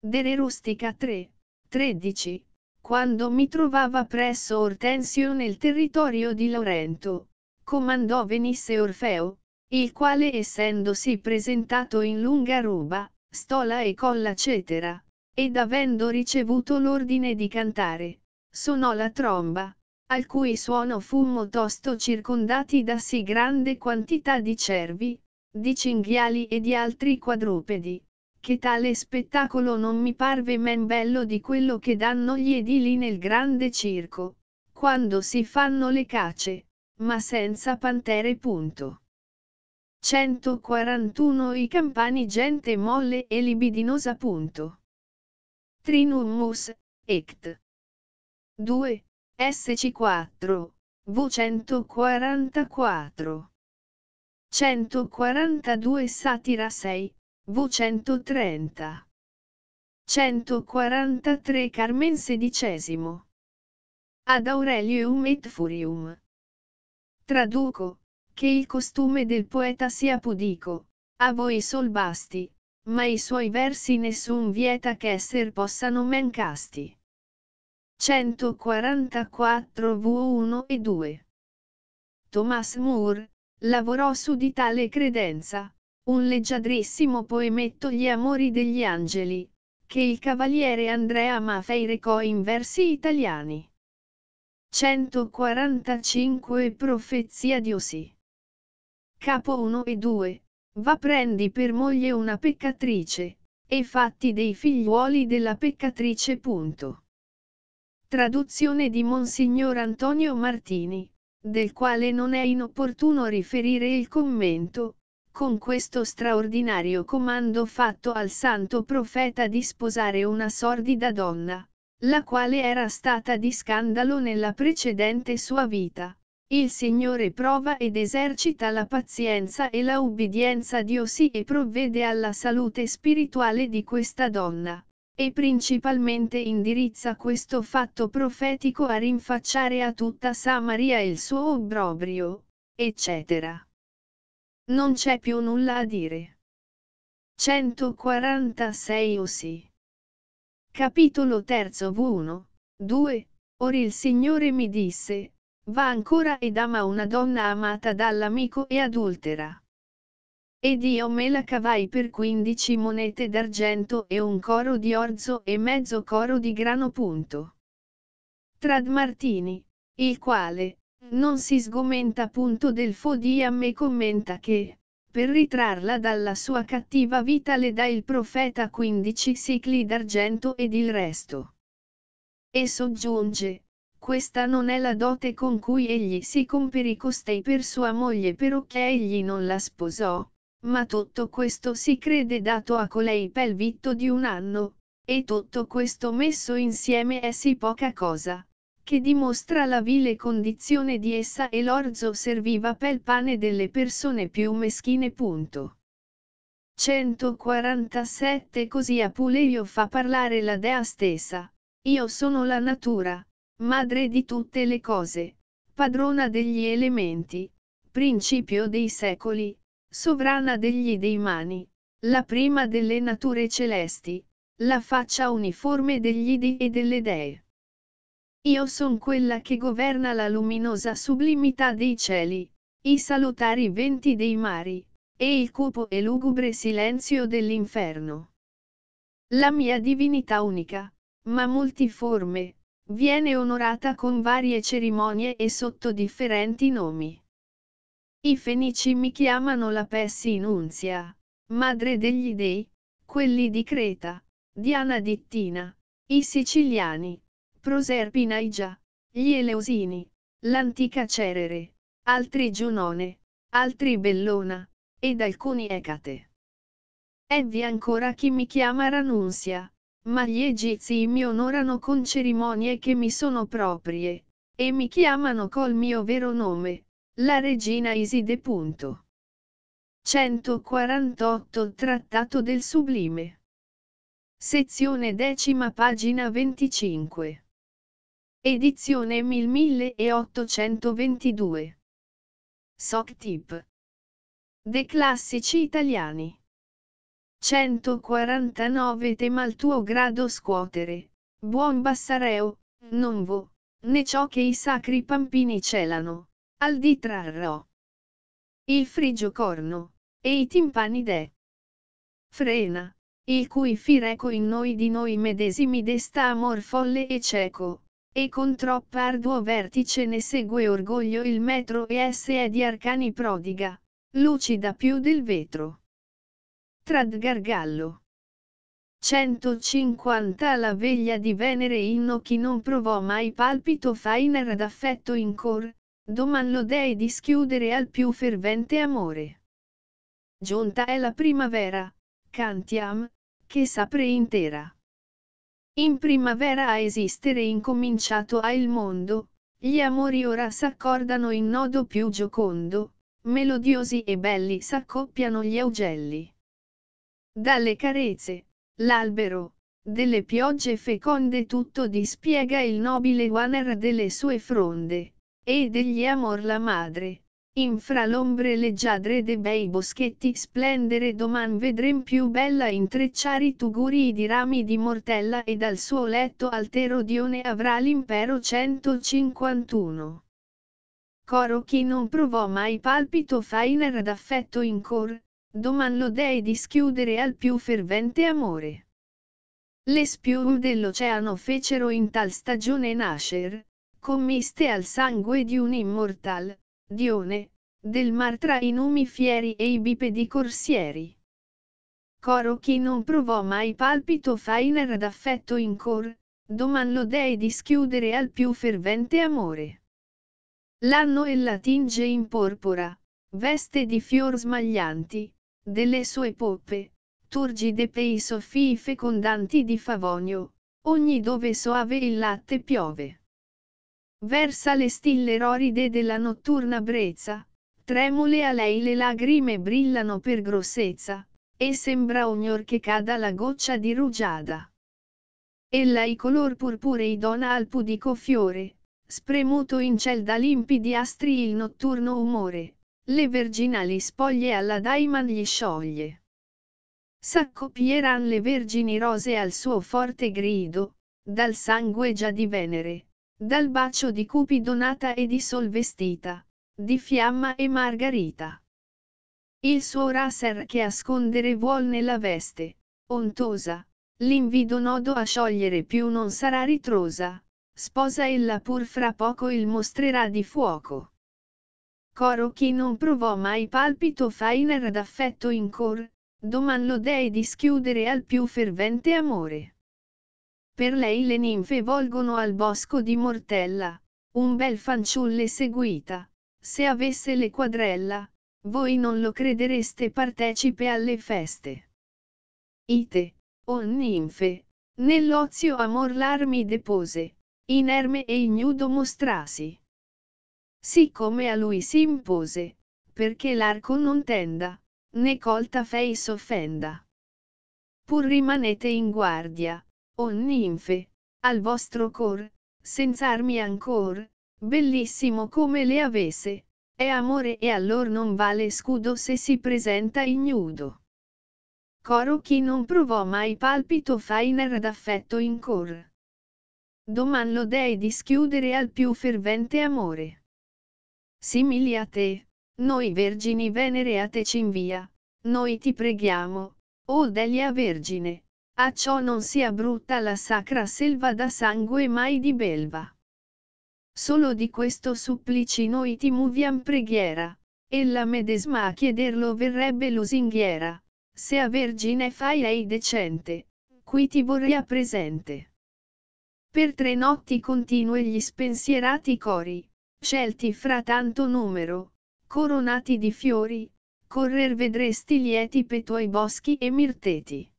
Dere Rustica 3, 13, quando mi trovava presso Ortensio nel territorio di Laurento, comandò venisse Orfeo, il quale essendosi presentato in lunga roba, stola e colla cetera, ed avendo ricevuto l'ordine di cantare, suonò la tromba, al cui suono fummo tosto circondati da sì grande quantità di cervi, di cinghiali e di altri quadrupedi, che tale spettacolo non mi parve men bello di quello che danno gli edili nel grande circo, quando si fanno le cace, ma senza pantere punto. 141 I campani gente molle e libidinosa. Punto. Trinummus, ect. 2, sc4, v144. 142 Satira 6, v130. 143 Carmen XVI. Ad Aurelium et Furium. Traduco, che il costume del poeta sia pudico, a voi sol basti, ma i suoi versi nessun vieta che esser possano men casti. 144 V1 e 2 Thomas Moore, lavorò su di tale credenza, un leggiadrissimo poemetto Gli amori degli angeli, che il cavaliere Andrea Maffei recò in versi italiani. 145 Profezia di Osi. Capo 1 e 2. Va prendi per moglie una peccatrice, e fatti dei figliuoli della peccatrice. Punto. Traduzione di Monsignor Antonio Martini, del quale non è inopportuno riferire il commento, con questo straordinario comando fatto al santo profeta di sposare una sordida donna, la quale era stata di scandalo nella precedente sua vita il Signore prova ed esercita la pazienza e la ubbidienza di sì e provvede alla salute spirituale di questa donna, e principalmente indirizza questo fatto profetico a rinfacciare a tutta Samaria il suo obbrobrio, eccetera. Non c'è più nulla a dire. 146 Osi. Capitolo 3 V1, 2, Or il Signore mi disse, Va ancora ed ama una donna amata dall'amico e adultera. Ed io me la cavai per quindici monete d'argento e un coro di orzo e mezzo coro di grano punto. Trad Martini, il quale, non si sgomenta punto del fo di a me commenta che, per ritrarla dalla sua cattiva vita le dà il profeta 15 sicli d'argento ed il resto. E soggiunge, questa non è la dote con cui egli si comperì costei per sua moglie però che egli non la sposò, ma tutto questo si crede dato a colei pel vitto di un anno, e tutto questo messo insieme è sì poca cosa, che dimostra la vile condizione di essa e l'orzo serviva pel pane delle persone più meschine. Punto. 147 Così Apuleio fa parlare la dea stessa, io sono la natura, madre di tutte le cose, padrona degli elementi, principio dei secoli, sovrana degli dei mani, la prima delle nature celesti, la faccia uniforme degli dei e delle dee. Io son quella che governa la luminosa sublimità dei cieli, i salutari venti dei mari, e il cupo e lugubre silenzio dell'inferno. La mia divinità unica, ma multiforme, Viene onorata con varie cerimonie e sotto differenti nomi. I fenici mi chiamano la Pessi Nunzia, madre degli dei, quelli di Creta, Diana Dittina, i siciliani, Proserpi Naigia, gli Eleusini, l'antica Cerere, altri Giunone, altri Bellona, ed alcuni Ecate. Evvi ancora chi mi chiama Ranunzia, ma gli egizi mi onorano con cerimonie che mi sono proprie, e mi chiamano col mio vero nome, la regina Iside. 148 Trattato del Sublime. Sezione decima pagina 25. Edizione 1822. Soc tip. De classici italiani. 149 tema al tuo grado scuotere, buon bassareo, non vo, né ciò che i sacri pampini celano, al di trarrò. Il frigio corno, e i timpani de. Frena, il cui fireco in noi di noi medesimi desta amor folle e cieco e con troppo arduo vertice ne segue orgoglio il metro e esse è di arcani prodiga, lucida più del vetro. Trad Gargallo. 150 alla veglia di Venere inno chi non provò mai palpito fainer d'affetto in cor, doman lo dei dischiudere al più fervente amore. Giunta è la primavera, cantiam, che s'apre intera. In primavera a esistere incominciato ha il mondo, gli amori ora s'accordano in nodo più giocondo, melodiosi e belli s'accoppiano gli augelli dalle carezze, l'albero, delle piogge feconde tutto dispiega il nobile guaner delle sue fronde, e degli amor la madre, In fra l'ombre leggiadre de bei boschetti splendere doman vedrem più bella intrecciare i tuguri di rami di mortella e dal suo letto altero Dione avrà l'impero 151. Coro chi non provò mai palpito fainer d'affetto in cor, doman lo dei di schiudere al più fervente amore. Le spiume dell'oceano fecero in tal stagione nascer, commiste al sangue di un immortal, Dione, del mar tra i numi fieri e i bipedi corsieri. Coro chi non provò mai palpito fainer d'affetto in cor, doman lo dei di schiudere al più fervente amore. L'anno ella tinge in porpora, veste di fior smaglianti, delle sue poppe, turgide pei soffii fecondanti di favonio, ogni dove soave il latte piove. Versa le stille roride della notturna brezza, tremule a lei le lagrime brillano per grossezza, e sembra ognor che cada la goccia di rugiada. Ella i color purpurei dona al pudico fiore, spremuto in ciel da limpidi astri il notturno umore, le verginali spoglie alla Daiman gli scioglie. S'accopieran le vergini rose al suo forte grido, dal sangue già di Venere, dal bacio di Cupido nata e di sol vestita, di fiamma e margarita. Il suo raser che ascondere vuol nella veste, ontosa, l'invido nodo a sciogliere più non sarà ritrosa, sposa ella pur fra poco il mostrerà di fuoco. Coro che non provò mai palpito fainer d'affetto in cor, doman lo dei di schiudere al più fervente amore. Per lei le ninfe volgono al bosco di Mortella, un bel fanciulle seguita, se avesse le quadrella, voi non lo credereste partecipe alle feste. Ite, o ninfe, nell'ozio amor l'armi depose, inerme e ignudo mostrasi siccome a lui si impose, perché l'arco non tenda, né colta fei s'offenda. Pur rimanete in guardia, o ninfe, al vostro cor, senza armi ancor, bellissimo come le avesse, è amore e allor non vale scudo se si presenta ignudo. Coro chi non provò mai palpito fainer d'affetto in cor. Doman lo dei schiudere al più fervente amore simili a te, noi vergini venere a te ci invia, noi ti preghiamo, o Delia Vergine, a ciò non sia brutta la sacra selva da sangue mai di belva. Solo di questo supplici noi ti muviam preghiera, e la medesma a chiederlo verrebbe lusinghiera, se a Vergine fai ei decente, qui ti vorria presente. Per tre notti continue gli spensierati cori, scelti fra tanto numero, coronati di fiori, correr vedresti lieti pe tuoi boschi e mirteti.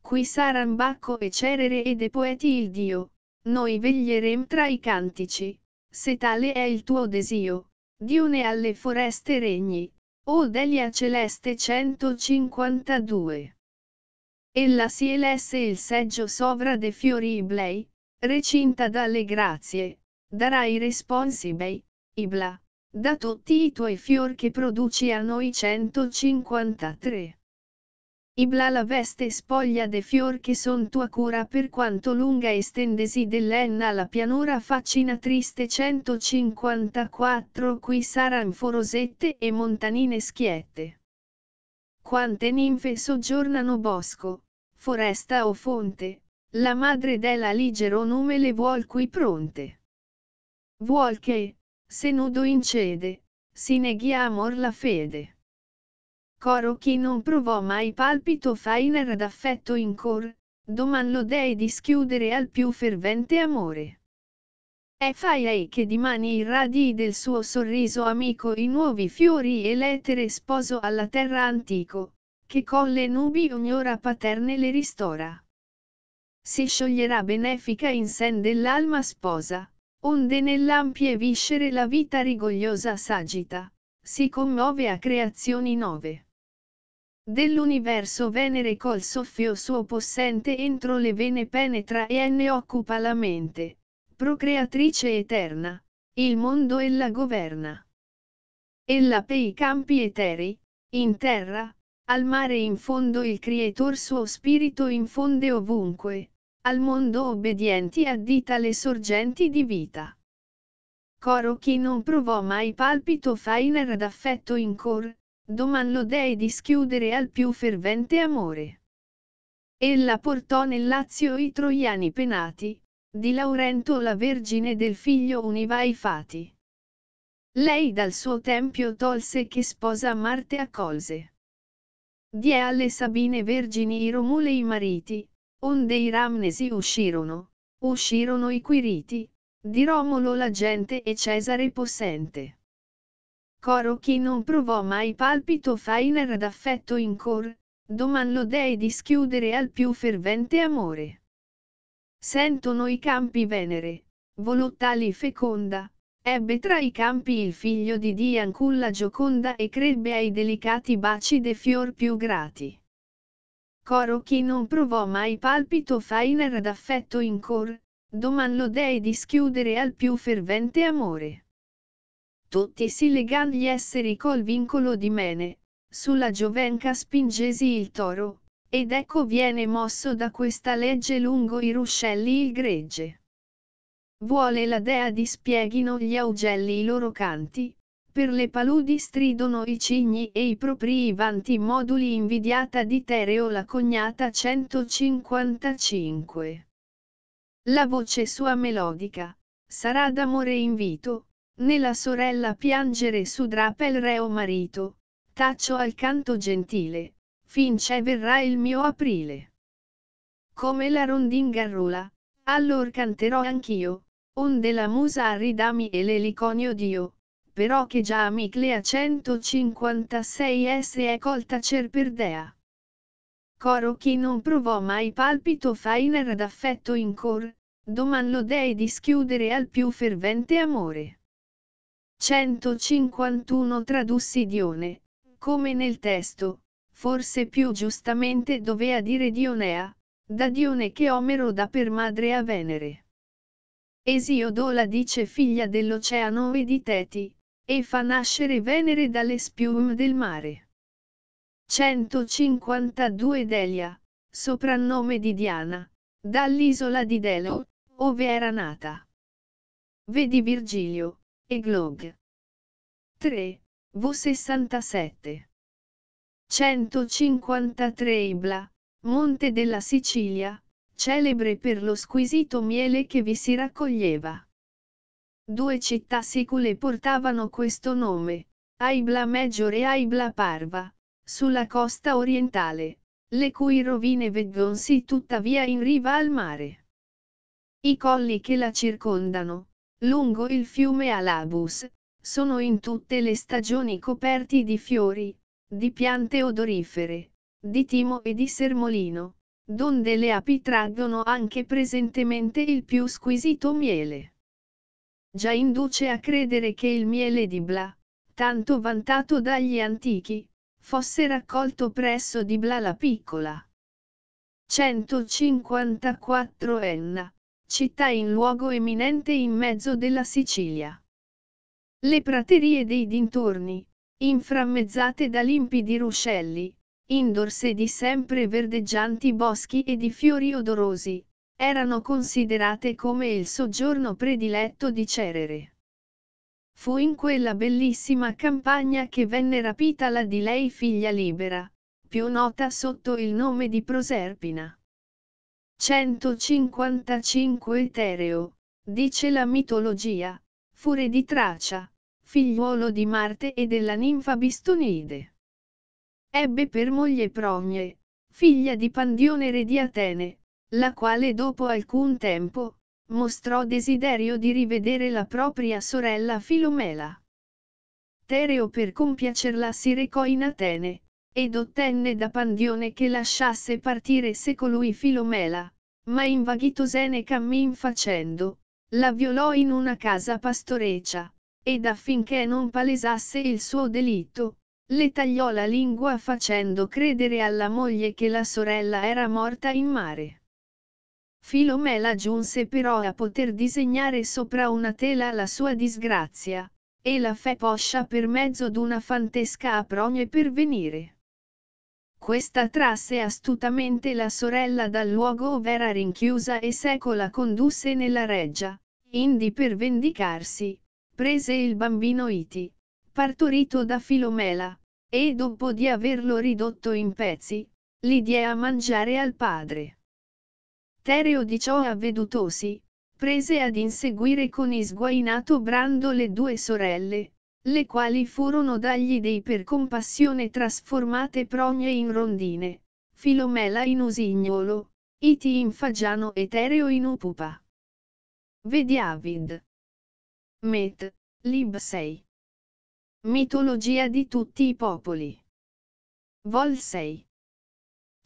Qui saran Bacco e Cerere ed e poeti il Dio, noi veglierem tra i cantici, se tale è il tuo desio, Dione alle foreste regni, o Delia Celeste 152. Ella si elesse il seggio sovra de fiori iblei, recinta dalle grazie, darai i bei, Ibla, da tutti i tuoi fior che produci a noi 153. Ibla la veste spoglia de fior che son tua cura per quanto lunga estendesi dell'enna la pianura faccina triste 154 qui saranfo forosette e montanine schiette. Quante ninfe soggiornano bosco, foresta o fonte, la madre della ligero nume le vuol qui pronte. Vuol che, se nudo incede, si neghi amor la fede. Coro chi non provò mai palpito fainer d'affetto in cor, doman lo dei di schiudere al più fervente amore. E fai lei che dimani irradi del suo sorriso amico i nuovi fiori e l'etere sposo alla terra antico, che con le nubi ognora paterne le ristora. Si scioglierà benefica in sen dell'alma sposa, onde nell'ampie viscere la vita rigogliosa s'agita, si commuove a creazioni nove. Dell'universo Venere col soffio suo possente entro le vene penetra e ne occupa la mente, procreatrice eterna, il mondo ella governa. Ella pei campi eteri, in terra, al mare in fondo il Creator suo spirito infonde ovunque, al mondo obbedienti addita le sorgenti di vita. Coro chi non provò mai palpito fainer d'affetto in cor, doman lo dei schiudere al più fervente amore. Ella portò nel Lazio i troiani penati, di Laurento la vergine del figlio univa i fati. Lei dal suo tempio tolse che sposa Marte accolse. Die alle Sabine vergini i Romulei mariti, Onde i Ramnesi uscirono, uscirono i Quiriti, di Romolo la gente e Cesare possente. Coro chi non provò mai palpito fainer d'affetto in cor, doman lo dei schiudere al più fervente amore. Sentono i campi venere, volottali feconda, ebbe tra i campi il figlio di Dianculla gioconda e crebbe ai delicati baci de fior più grati. Coro che non provò mai palpito fainer d'affetto in cor, doman lo dei di schiudere al più fervente amore. Tutti si legan gli esseri col vincolo di mene, sulla giovenca spingesi il toro, ed ecco viene mosso da questa legge lungo i ruscelli il gregge. Vuole la dea dispieghino gli augelli i loro canti, per le paludi stridono i cigni e i propri vanti moduli invidiata di Tereo la cognata 155. La voce sua melodica, sarà d'amore invito, nella sorella piangere su drapel reo marito, taccio al canto gentile, finché verrà il mio aprile. Come la rondinga rula, allor canterò anch'io, onde la musa arridami e l'eliconio Dio però che già Amiclea 156 S è colta cerperdea. Coro chi non provò mai palpito fainer d'affetto in cor, doman lo dei schiudere al più fervente amore. 151 Tradussi Dione, come nel testo, forse più giustamente dovea dire Dionea, da Dione che Omero dà per madre a Venere. Esiodola dice figlia dell'oceano e di Teti, e fa nascere Venere dalle spume del mare. 152 Delia, soprannome di Diana, dall'isola di Delo, ove era nata. Vedi Virgilio, e Glog. 3, V67. 153 Ibla, monte della Sicilia, celebre per lo squisito miele che vi si raccoglieva. Due città sicule portavano questo nome, Aibla Maggiore e Aibla Parva, sulla costa orientale, le cui rovine vedgonsi tuttavia in riva al mare. I colli che la circondano, lungo il fiume Alabus, sono in tutte le stagioni coperti di fiori, di piante odorifere, di timo e di sermolino, donde le api traggono anche presentemente il più squisito miele già induce a credere che il miele di Bla, tanto vantato dagli antichi, fosse raccolto presso di Bla la piccola. 154 Enna, città in luogo eminente in mezzo della Sicilia. Le praterie dei dintorni, inframmezzate da limpidi ruscelli, indorse di sempre verdeggianti boschi e di fiori odorosi, erano considerate come il soggiorno prediletto di Cerere. Fu in quella bellissima campagna che venne rapita la di lei figlia libera, più nota sotto il nome di Proserpina. 155 Etereo, dice la mitologia, fu re di Tracia, figliuolo di Marte e della ninfa Bistonide. Ebbe per moglie Promie, figlia di Pandione re di Atene, la quale dopo alcun tempo, mostrò desiderio di rivedere la propria sorella Filomela. Tereo per compiacerla si recò in Atene, ed ottenne da Pandione che lasciasse partire se colui Filomela, ma invaghitosene cammin facendo, la violò in una casa pastoreccia, ed affinché non palesasse il suo delitto, le tagliò la lingua facendo credere alla moglie che la sorella era morta in mare. Filomela giunse però a poter disegnare sopra una tela la sua disgrazia, e la fe poscia per mezzo d'una fantesca aprogne venire. Questa trasse astutamente la sorella dal luogo ov'era rinchiusa e secola condusse nella reggia, indi per vendicarsi, prese il bambino Iti, partorito da Filomela, e dopo di averlo ridotto in pezzi, li die a mangiare al padre. Tereo di ciò avvedutosi, prese ad inseguire con isguainato brando le due sorelle, le quali furono dagli dei per compassione trasformate progne in rondine, Filomela in usignolo, Iti in fagiano e Tereo in upupa. Vedi Avid. Met, Lib 6. Mitologia di tutti i popoli. Vol 6.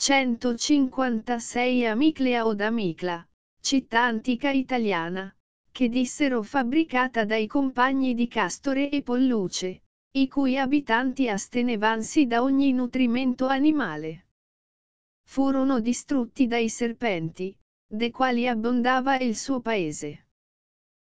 156 Amiclea o Damicla, città antica italiana, che dissero fabbricata dai compagni di Castore e Polluce, i cui abitanti astenevansi da ogni nutrimento animale. Furono distrutti dai serpenti, dei quali abbondava il suo paese.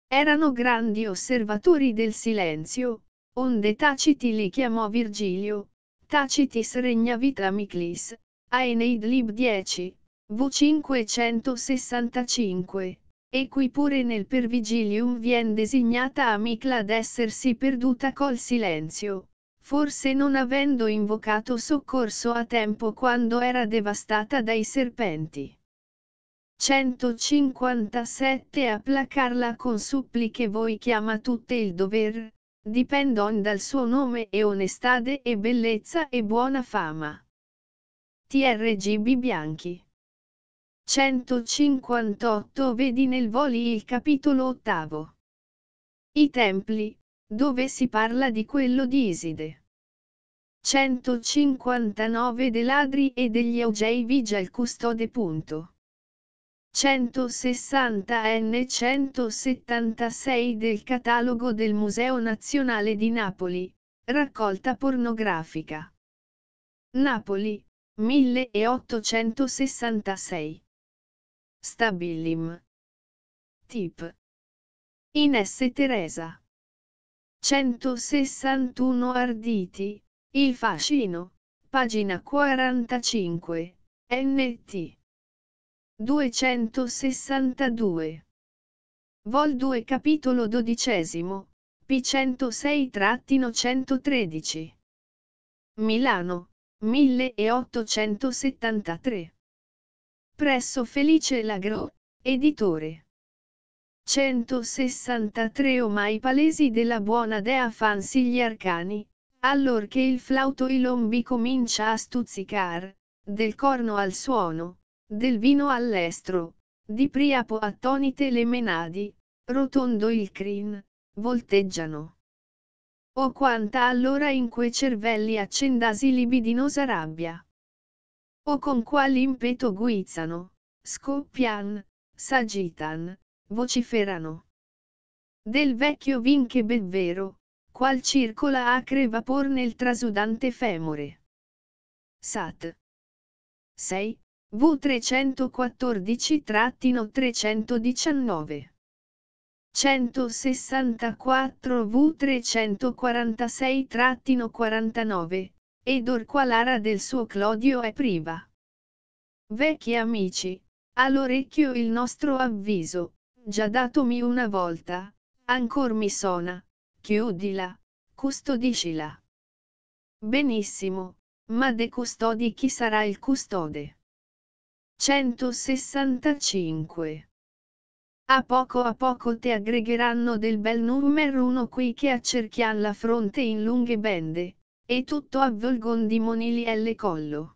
Erano grandi osservatori del silenzio, onde Taciti li chiamò Virgilio, Tacitis regna vita Amiclis, Aeneid Lib 10, V565, e qui pure nel Pervigilium vien designata Amicla ad essersi perduta col silenzio, forse non avendo invocato soccorso a tempo quando era devastata dai serpenti. 157 A placarla con suppliche voi chiama tutte il dover, dipendon dal suo nome e onestade e bellezza e buona fama. TRGB bianchi. 158 Vedi nel voli il capitolo ottavo. I templi, dove si parla di quello di Iside. 159 De ladri e degli augei vigia il custode. Punto. 160 n 176 del catalogo del Museo Nazionale di Napoli, raccolta pornografica. Napoli, 1866. Stabilim. Tip. In S. Teresa. 161 Arditi, Il fascino, pagina 45, NT. 262. Vol 2 capitolo XII, P106-113. Milano, 1873. Presso Felice Lagro, editore. 163 Omai palesi della buona dea fansi gli arcani, allorché il flauto i lombi comincia a stuzzicar, del corno al suono, del vino all'estro, di Priapo attonite le menadi, rotondo il crin, volteggiano. O quanta allora in quei cervelli accendasi libidinosa rabbia! O con qual impeto guizzano, scoppian, s'agitan, vociferano. Del vecchio vin che bevvero, qual circola acre vapor nel trasudante femore. Sat. 6. V314-319 164 V346-49, ed Orqualara del suo Clodio è priva. Vecchi amici, all'orecchio il nostro avviso, già datomi una volta, ancor mi sona, chiudila, custodiscila. Benissimo, ma de custodi chi sarà il custode? 165 a poco a poco te aggregheranno del bel numero uno qui che accerchian la fronte in lunghe bende, e tutto avvolgon di monili elle collo.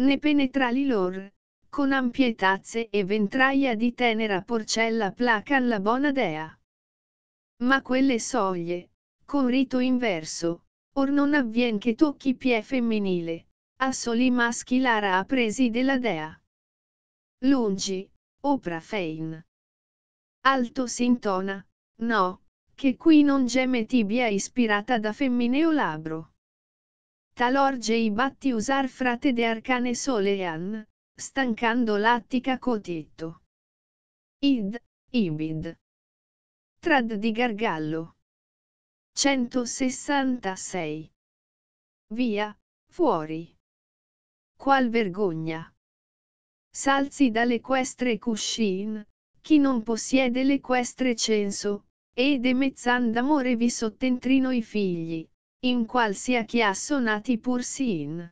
Ne penetrali lor, con ampie tazze e ventraia di tenera porcella placan la bona dea. Ma quelle soglie, con rito inverso, or non avvien che tocchi pie femminile, a soli maschi l'ara presi della dea. Lungi, opra fein. Alto s'intona. No, che qui non geme tibia ispirata da femmineo labro. Talorge i batti usar frate de arcane solean, stancando l'attica cotetto. Id, ibid. Trad di Gargallo. 166. Via, fuori. Qual vergogna. Salzi dalle questre cuscin, chi non possiede l'equestre censo, e de mezzan d'amore vi sottentrino i figli, in qualsia chiasso nati pur si in.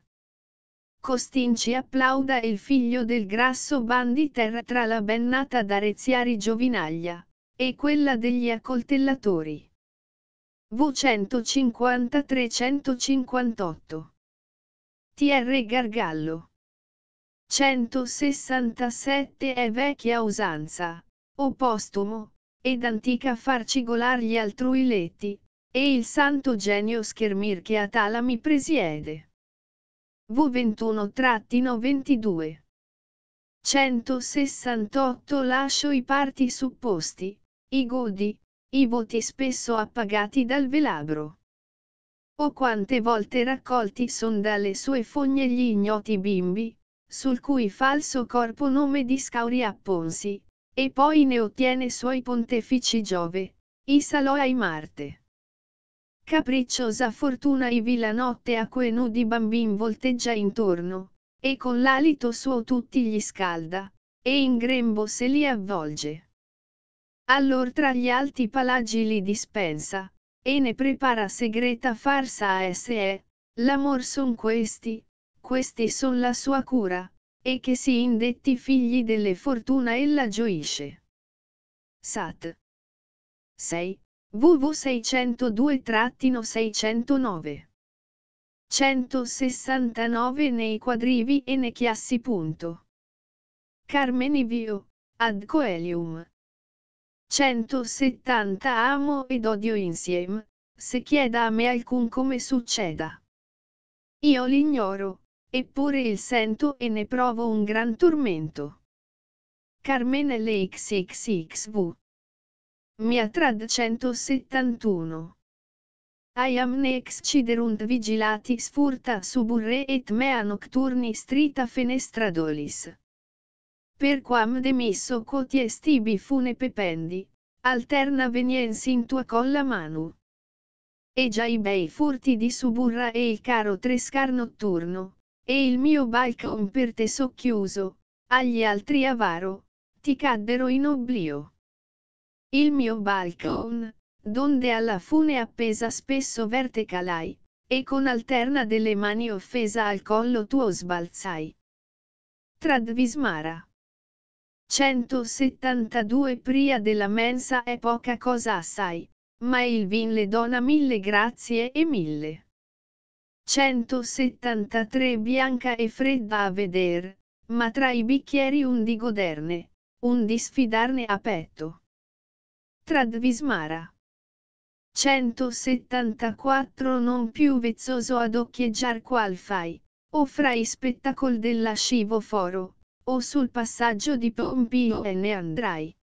Costinci applauda il figlio del grasso ban terra tra la bennata d'Areziari Giovinaglia, e quella degli accoltellatori. V153-158 TR Gargallo 167 è vecchia usanza, o postumo, ed antica far cigolar gli altrui letti, e il santo genio schermir che a tala mi presiede. V21-22 168 Lascio i parti supposti, i godi, i voti spesso appagati dal velabro. O quante volte raccolti son dalle sue fogne gli ignoti bimbi, sul cui falso corpo nome di Scauria Ponsi, e poi ne ottiene suoi pontefici Giove, Isaloa e Marte. Capricciosa fortuna i a quei nudi bambini volteggia intorno, e con l'alito suo tutti gli scalda, e in grembo se li avvolge. Allor tra gli alti palagi li dispensa, e ne prepara segreta farsa a esse l'amor son questi, queste son la sua cura, e che si indetti figli delle fortuna ella gioisce. Sat. 6. VV 602-609. 169 nei quadrivi e ne chiassi. Punto. Carmeni Vio, ad coelium. 170 amo ed odio insieme, se chieda a me alcun come succeda. Io l'ignoro, Eppure il sento e ne provo un gran tormento. Carmen LXXXV. trad 171. Iamne exciderunt vigilatis furta suburre et mea nocturni strita fenestradolis. Per quam demisso cotie stibi fune pependi, alterna veniens in tua colla manu. E già i bei furti di suburra e il caro trescar notturno, e il mio balcon per te socchiuso, agli altri avaro, ti caddero in oblio. Il mio balcon, donde alla fune appesa spesso verte calai, e con alterna delle mani offesa al collo tuo sbalzai. Tradvismara. 172 Pria della mensa è poca cosa assai, ma il vin le dona mille grazie e mille. 173 bianca e fredda a veder, ma tra i bicchieri un di goderne, un di sfidarne a petto. Tradvismara. 174 non più vezzoso ad occhieggiar qual fai, o fra i spettacol della scivoforo, o sul passaggio di Pompio e ne andrai.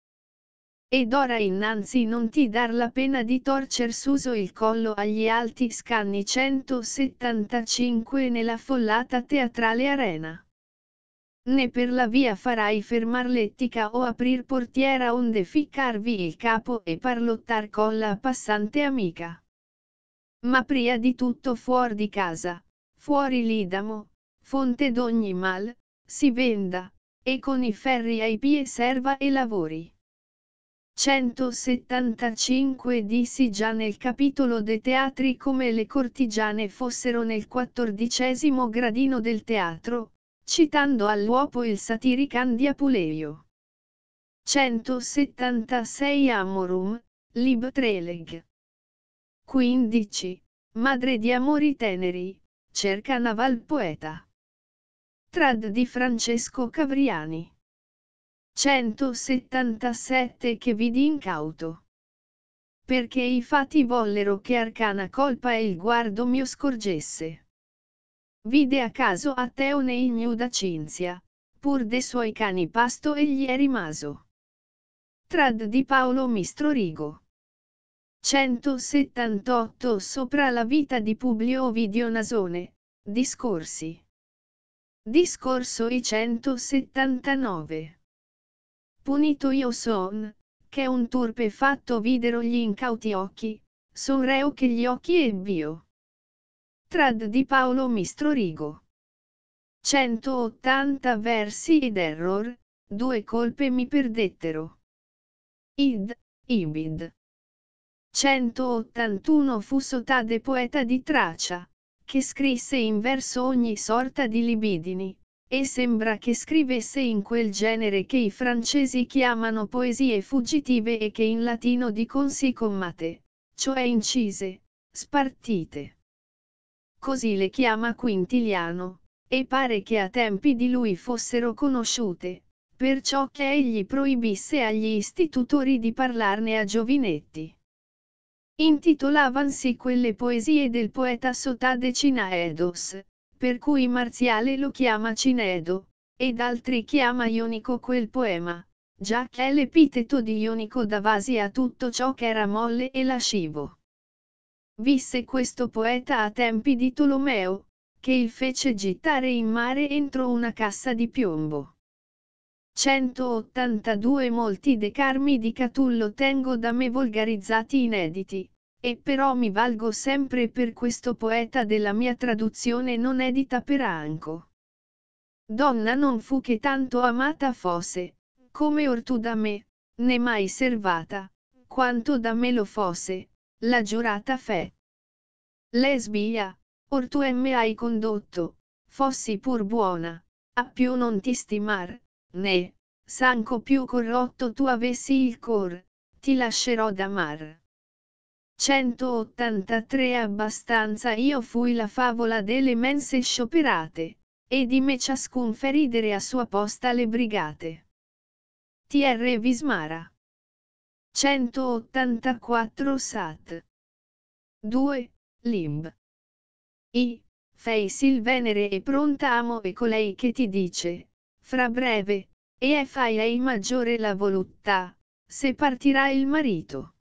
Ed ora innanzi non ti dar la pena di torcer suso il collo agli alti scanni 175 nella follata teatrale arena. Né per la via farai fermar l'ettica o aprir portiera onde ficcarvi il capo e parlottar con la passante amica. Ma pria di tutto fuor di casa, fuori l'idamo, fonte d'ogni mal, si venda, e con i ferri ai pie serva e lavori. 175 dissi già nel capitolo dei teatri come le cortigiane fossero nel quattordicesimo gradino del teatro, citando all'uopo il satirican di Apuleio. 176 Amorum, Lib Treleg. 15. Madre di amori teneri, cerca naval poeta. Trad di Francesco Cavriani. 177 che vidi incauto. Perché i fatti vollero che arcana colpa e il guardo mio scorgesse. Vide a caso Ateo Teone ignuda Cinzia, pur de suoi cani pasto e gli è rimaso. Trad di Paolo Mistro Rigo. 178 Sopra la vita di Publio Ovidio Nasone, discorsi. Discorso I 179 Punito io son, che un turpe fatto videro gli incauti occhi, son reo che gli occhi ebbio. Trad di Paolo Mistrorigo. 180 versi ed error, due colpe mi perdettero. Id, Ibid. 181 fu Sotade poeta di Tracia, che scrisse in verso ogni sorta di libidini, e sembra che scrivesse in quel genere che i francesi chiamano poesie fuggitive e che in latino dicono si commate, cioè incise, spartite. Così le chiama Quintiliano, e pare che a tempi di lui fossero conosciute, perciò che egli proibisse agli istitutori di parlarne a giovinetti. Intitolavansi quelle poesie del poeta Sotadecina Edos, per cui Marziale lo chiama Cinedo, ed altri chiama Ionico quel poema, già che l'epiteto di Ionico dà vasi a tutto ciò che era molle e lascivo. Visse questo poeta a tempi di Tolomeo, che il fece gittare in mare entro una cassa di piombo. 182 Molti decarmi di Catullo tengo da me volgarizzati inediti, e però mi valgo sempre per questo poeta della mia traduzione non edita per Anco. Donna non fu che tanto amata fosse, come ortu da me, né mai servata, quanto da me lo fosse, la giurata fe. Lesbia, or tu me hai condotto, fossi pur buona, a più non ti stimar, né, sanco più corrotto tu avessi il cor, ti lascerò d'amar. 183 Abbastanza io fui la favola delle mense scioperate, e di me ciascun fa ridere a sua posta le brigate. TR Vismara 184 Sat 2. Limb I. Fei il venere e pronta amo e colei che ti dice, fra breve, e fai ei maggiore la voluttà, se partirà il marito.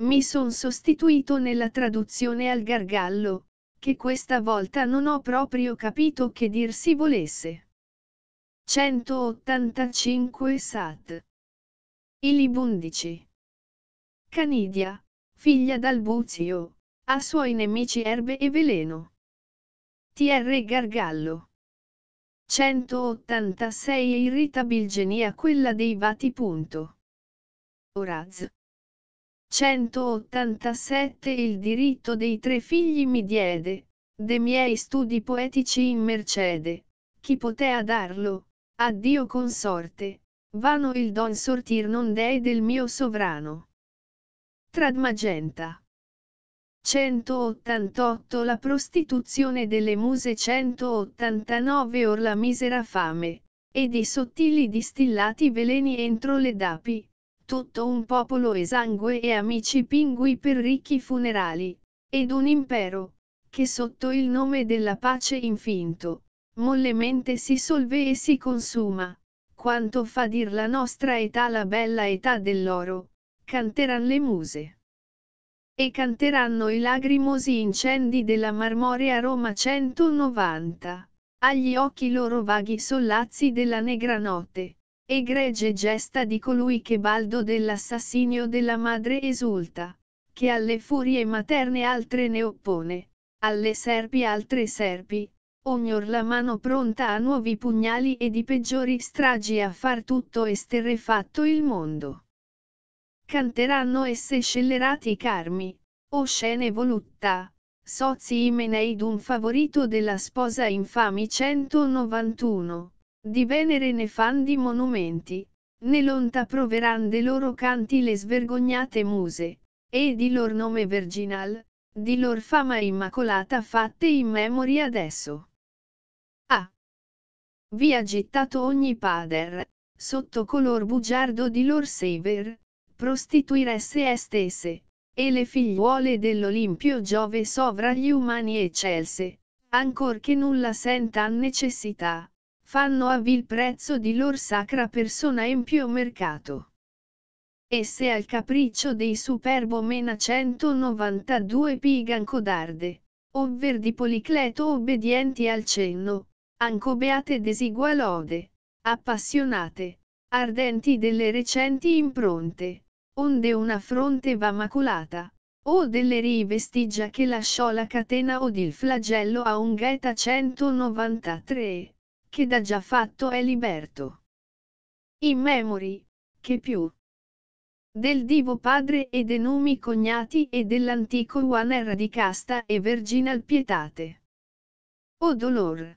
Mi son sostituito nella traduzione al gargallo, che questa volta non ho proprio capito che dir si volesse. 185 Sat. Ilib 11. Canidia, figlia d'Albuzio, ha suoi nemici erbe e veleno. TR Gargallo. 186 Irritabil Irritabilgenia quella dei vati. Punto. 187 Il diritto dei tre figli mi diede, de miei studi poetici in mercede, chi potea darlo, a Dio consorte, vano il don sortir non dei del mio sovrano. Trad Magenta 188 La prostituzione delle muse 189 Or la misera fame, ed i sottili distillati veleni entro le dapi, tutto un popolo esangue e amici pingui per ricchi funerali, ed un impero, che sotto il nome della pace infinto, mollemente si solve e si consuma, quanto fa dir la nostra età la bella età dell'oro, canteran le muse. E canteranno i lagrimosi incendi della marmorea Roma 190, agli occhi loro vaghi sollazzi della negra notte Egregie gesta di colui che baldo dell'assassinio della madre esulta, che alle furie materne altre ne oppone, alle serpi altre serpi, ognor la mano pronta a nuovi pugnali e di peggiori stragi a far tutto esterrefatto il mondo. Canteranno esse scellerati carmi, o scene voluttà, sozi imenei d'un favorito della sposa infami 191. Di Venere ne fan di monumenti, né lonta proveran de loro canti le svergognate muse, e di lor nome virginal, di lor fama immacolata fatte in memoria adesso. Ah! Vi ha gittato ogni pader, sotto color bugiardo di lor sever, prostituiresse stesse, e le figliuole dell'Olimpio Giove sovra gli umani eccelse, ancor che nulla sentan necessità fanno a vil prezzo di lor sacra persona empio mercato. Esse al capriccio dei superbo mena 192 pigan codarde, ovver di Policleto obbedienti al cenno, anco beate desigualode, appassionate, ardenti delle recenti impronte, onde una fronte va maculata, o delle rivestigia che lasciò la catena od il flagello a un gheta 193 che da già fatto è liberto. In memori, che più del divo padre e dei numi cognati e dell'antico Juan casta e virginal pietate. O dolor!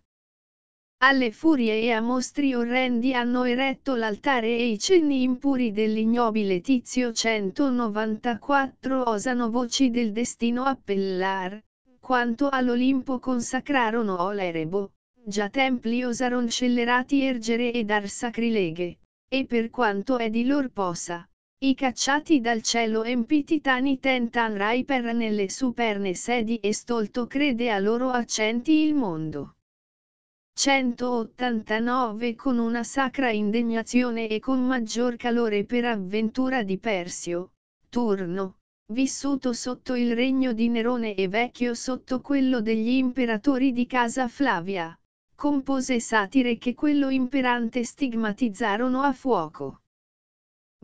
Alle furie e a mostri orrendi hanno eretto l'altare e i cenni impuri dell'ignobile tizio 194 osano voci del destino appellar, quanto all'Olimpo consacrarono Olerebo, già templi osaron scellerati ergere e dar sacrileghe, e per quanto è di lor possa, i cacciati dal cielo empi titani tentan rai per nelle superne sedi e stolto crede a loro accenti il mondo. 189 Con una sacra indegnazione e con maggior calore per avventura di Persio, Turno, vissuto sotto il regno di Nerone e vecchio sotto quello degli imperatori di casa Flavia compose satire che quello imperante stigmatizzarono a fuoco.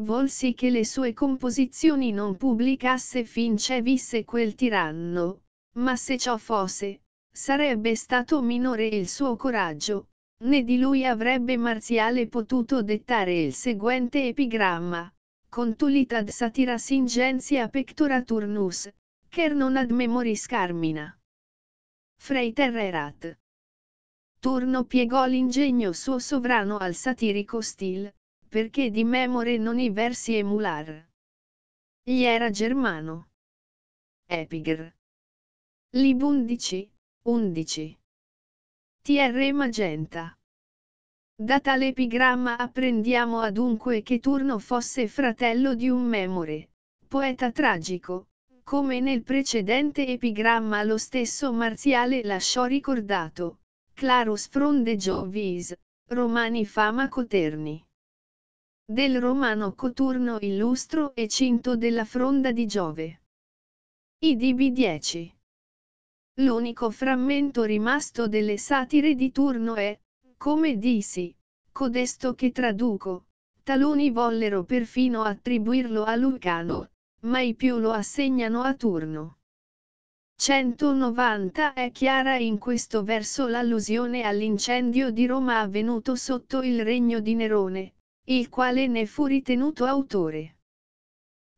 Volsi che le sue composizioni non pubblicasse finché visse quel tiranno, ma se ciò fosse, sarebbe stato minore il suo coraggio, né di lui avrebbe Marziale potuto dettare il seguente epigramma, contulit ad satiras ingentia pectora turnus, ker non ad memoris carmina. Frey Terrerat Turno piegò l'ingegno suo sovrano al satirico stil, perché di memore non i versi emular. Gli era germano. Epigr. Lib 11, 11. TR Magenta. Da tale epigramma apprendiamo adunque che Turno fosse fratello di un memore, poeta tragico, come nel precedente epigramma lo stesso Marziale lasciò ricordato, Clarus fronde vis, Romani fama coterni. Del romano coturno illustro e cinto della fronda di Giove. IDB 10. L'unico frammento rimasto delle satire di turno è, come dissi, codesto che traduco, taluni vollero perfino attribuirlo a Lucano, ma i più lo assegnano a turno. 190 È chiara in questo verso l'allusione all'incendio di Roma avvenuto sotto il regno di Nerone, il quale ne fu ritenuto autore.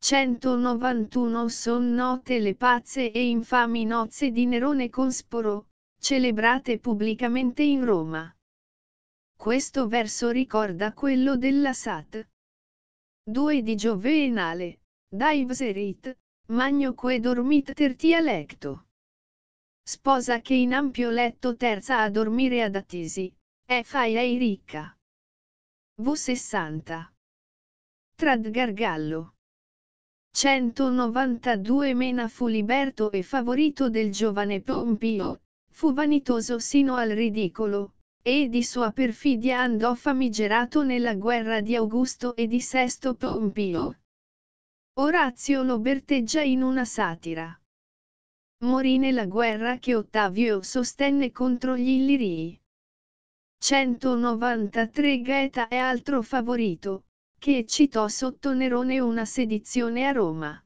191 Son note le pazze e infami nozze di Nerone con Sporo, celebrate pubblicamente in Roma. Questo verso ricorda quello della Sat. 2 di Giovenale, Dives Erit, magno que dormit tertia lecto. Sposa che in ampio letto terza a dormire ad attesi, e fai ei ricca. V60. Trad Gargallo. 192 Mena fu liberto e favorito del giovane Pompio, fu vanitoso sino al ridicolo, e di sua perfidia andò famigerato nella guerra di Augusto e di Sesto Pompio Orazio lo berteggia in una satira. Morì nella guerra che Ottavio sostenne contro gli Illirii. 193 Gaeta è altro favorito, che eccitò sotto Nerone una sedizione a Roma.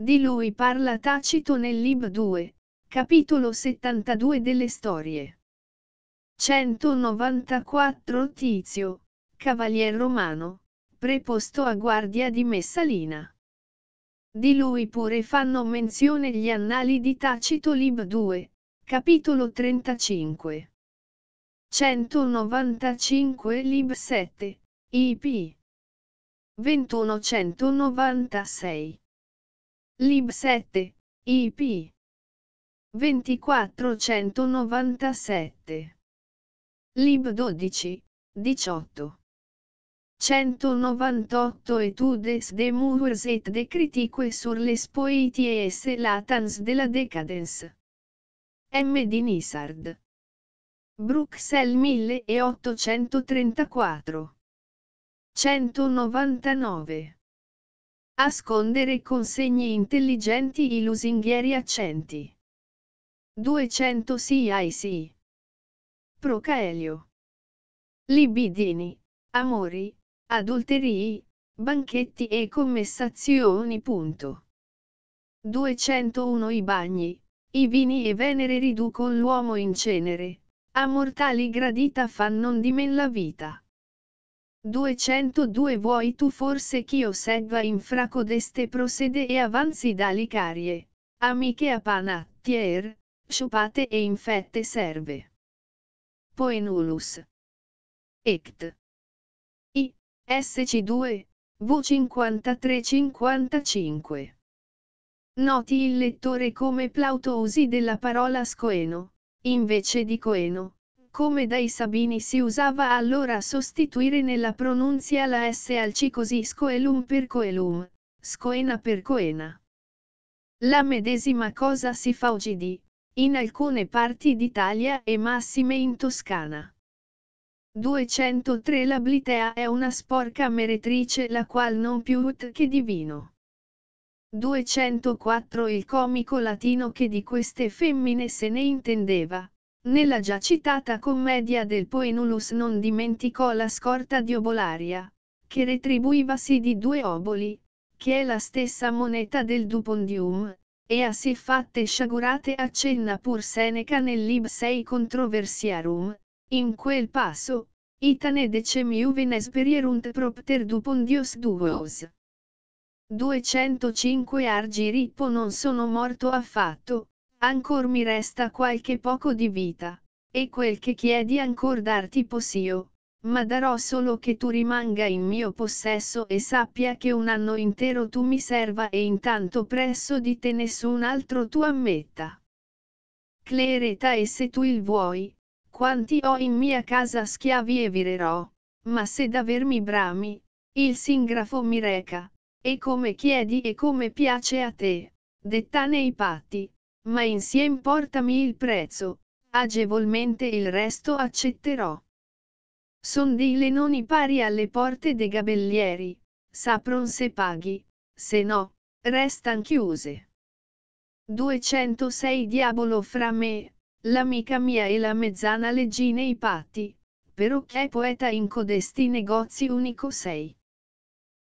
Di lui parla Tacito nel Lib 2, capitolo 72 delle storie. 194 Tizio, cavalier romano, preposto a guardia di Messalina. Di lui pure fanno menzione gli annali di Tacito Lib 2, capitolo 35. 195 Lib 7, IP. 2196. Lib 7, IP. 2497. Lib 12, 18. 198 et tu des de murs et de critique sur les poéties et latans de la décadence. M. di Nisard. Bruxelles 1834. 199. Ascondere consegne intelligenti i lusinghieri accenti. 200 CIC. Procaelio. Libidini, amori, adulterii, banchetti e commessazioni. 201 I bagni, i vini e venere riducono l'uomo in cenere, a mortali gradita fan di me la vita. 202 Vuoi tu forse ch'io segua in fraco d'este prosede e avanzi dalicarie, amiche a pana, tier, sciupate e infette serve. Poenulus. Ect. SC2, V5355. Noti il lettore come Plauto usi della parola scoeno, invece di coeno, come dai Sabini si usava allora sostituire nella pronunzia la S al C così scoelum per coelum, scoena per coena. La medesima cosa si fa oggi di, in alcune parti d'Italia e massime in Toscana. 203 La blitea è una sporca meretrice la qual non più ut che divino. 204 Il comico latino che di queste femmine se ne intendeva, nella già citata commedia del Poenulus non dimenticò la scorta di obolaria, che retribuivasi di due oboli, che è la stessa moneta del Dupondium, e a siffatte sciagurate accenna pur Seneca nel Lib 6 Controversiarum, in quel passo, Itane decem juvenes perierunt propter dupondios duos. 205 argi rippo non sono morto affatto, ancor mi resta qualche poco di vita, e quel che chiedi ancor darti possio, ma darò solo che tu rimanga in mio possesso e sappia che un anno intero tu mi serva e intanto presso di te nessun altro tu ammetta. Clereta e se tu il vuoi, quanti ho in mia casa schiavi e virerò, ma se davermi brami, il singrafo mi reca, e come chiedi e come piace a te, dettane i patti, ma insieme portami il prezzo, agevolmente il resto accetterò. Son dei lenoni pari alle porte dei gabellieri, sapron se paghi, se no, restan chiuse. 206 Diavolo fra me, L'amica mia e la mezzana leggine i patti, però perocché poeta in codesti negozi unico sei.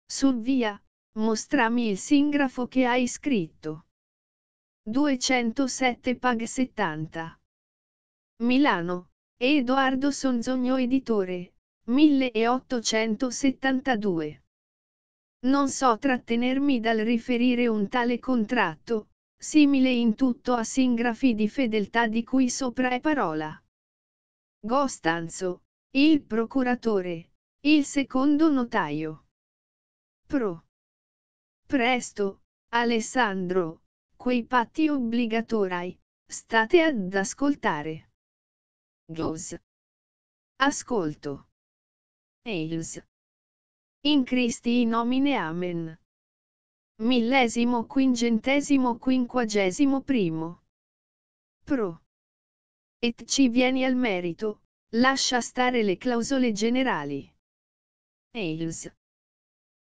Sul via, mostrami il singrafo che hai scritto. 207 pag 70. Milano, Edoardo Sonzogno editore, 1872. Non so trattenermi dal riferire un tale contratto, simile in tutto a singrafi di fedeltà di cui sopra è parola. Gostanzo, il procuratore, il secondo notaio. Pro. Presto, Alessandro, quei patti obbligatori, state ad ascoltare. Gios. Ascolto. Eils. In Christi nomine Amen millesimo quingentesimo quinquagesimo primo. Pro. Et ci vieni al merito, lascia stare le clausole generali. Ailes.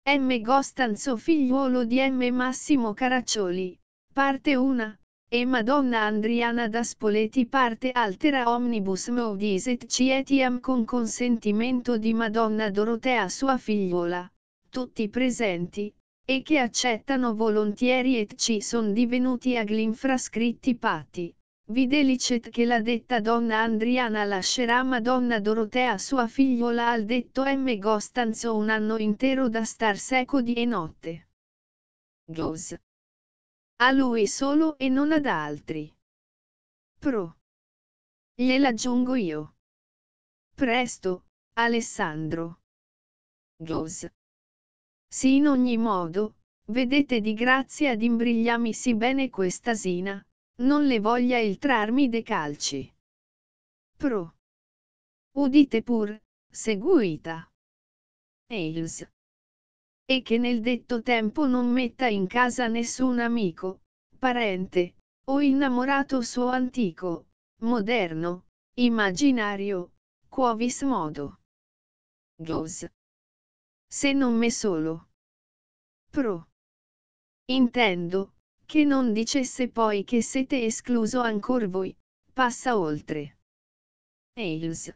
M. Gostanzo figliuolo di M. Massimo Caraccioli, parte 1, e Madonna Andriana da Spoleti parte altera omnibus modis et cietiam con consentimento di Madonna Dorotea sua figliuola, tutti presenti, e che accettano volontieri et ci son divenuti aglinfrascritti pati. Videlicet che la detta donna Andriana lascerà Madonna Dorotea sua figliola al detto M. Gostanzo un anno intero da star seco di e notte. Gos. A lui solo e non ad altri. Pro. Gliel'aggiungo io. Presto, Alessandro. Gos. Sì in ogni modo, vedete di grazia d'imbrigliami sì bene quest'asina, non le voglia il trarmi de calci. Pro. Udite pur, seguita. Eils. E che nel detto tempo non metta in casa nessun amico, parente, o innamorato suo antico, moderno, immaginario, quovis modo. Gos se non me solo. Pro. Intendo, che non dicesse poi che siete escluso ancor voi, passa oltre. Ailes.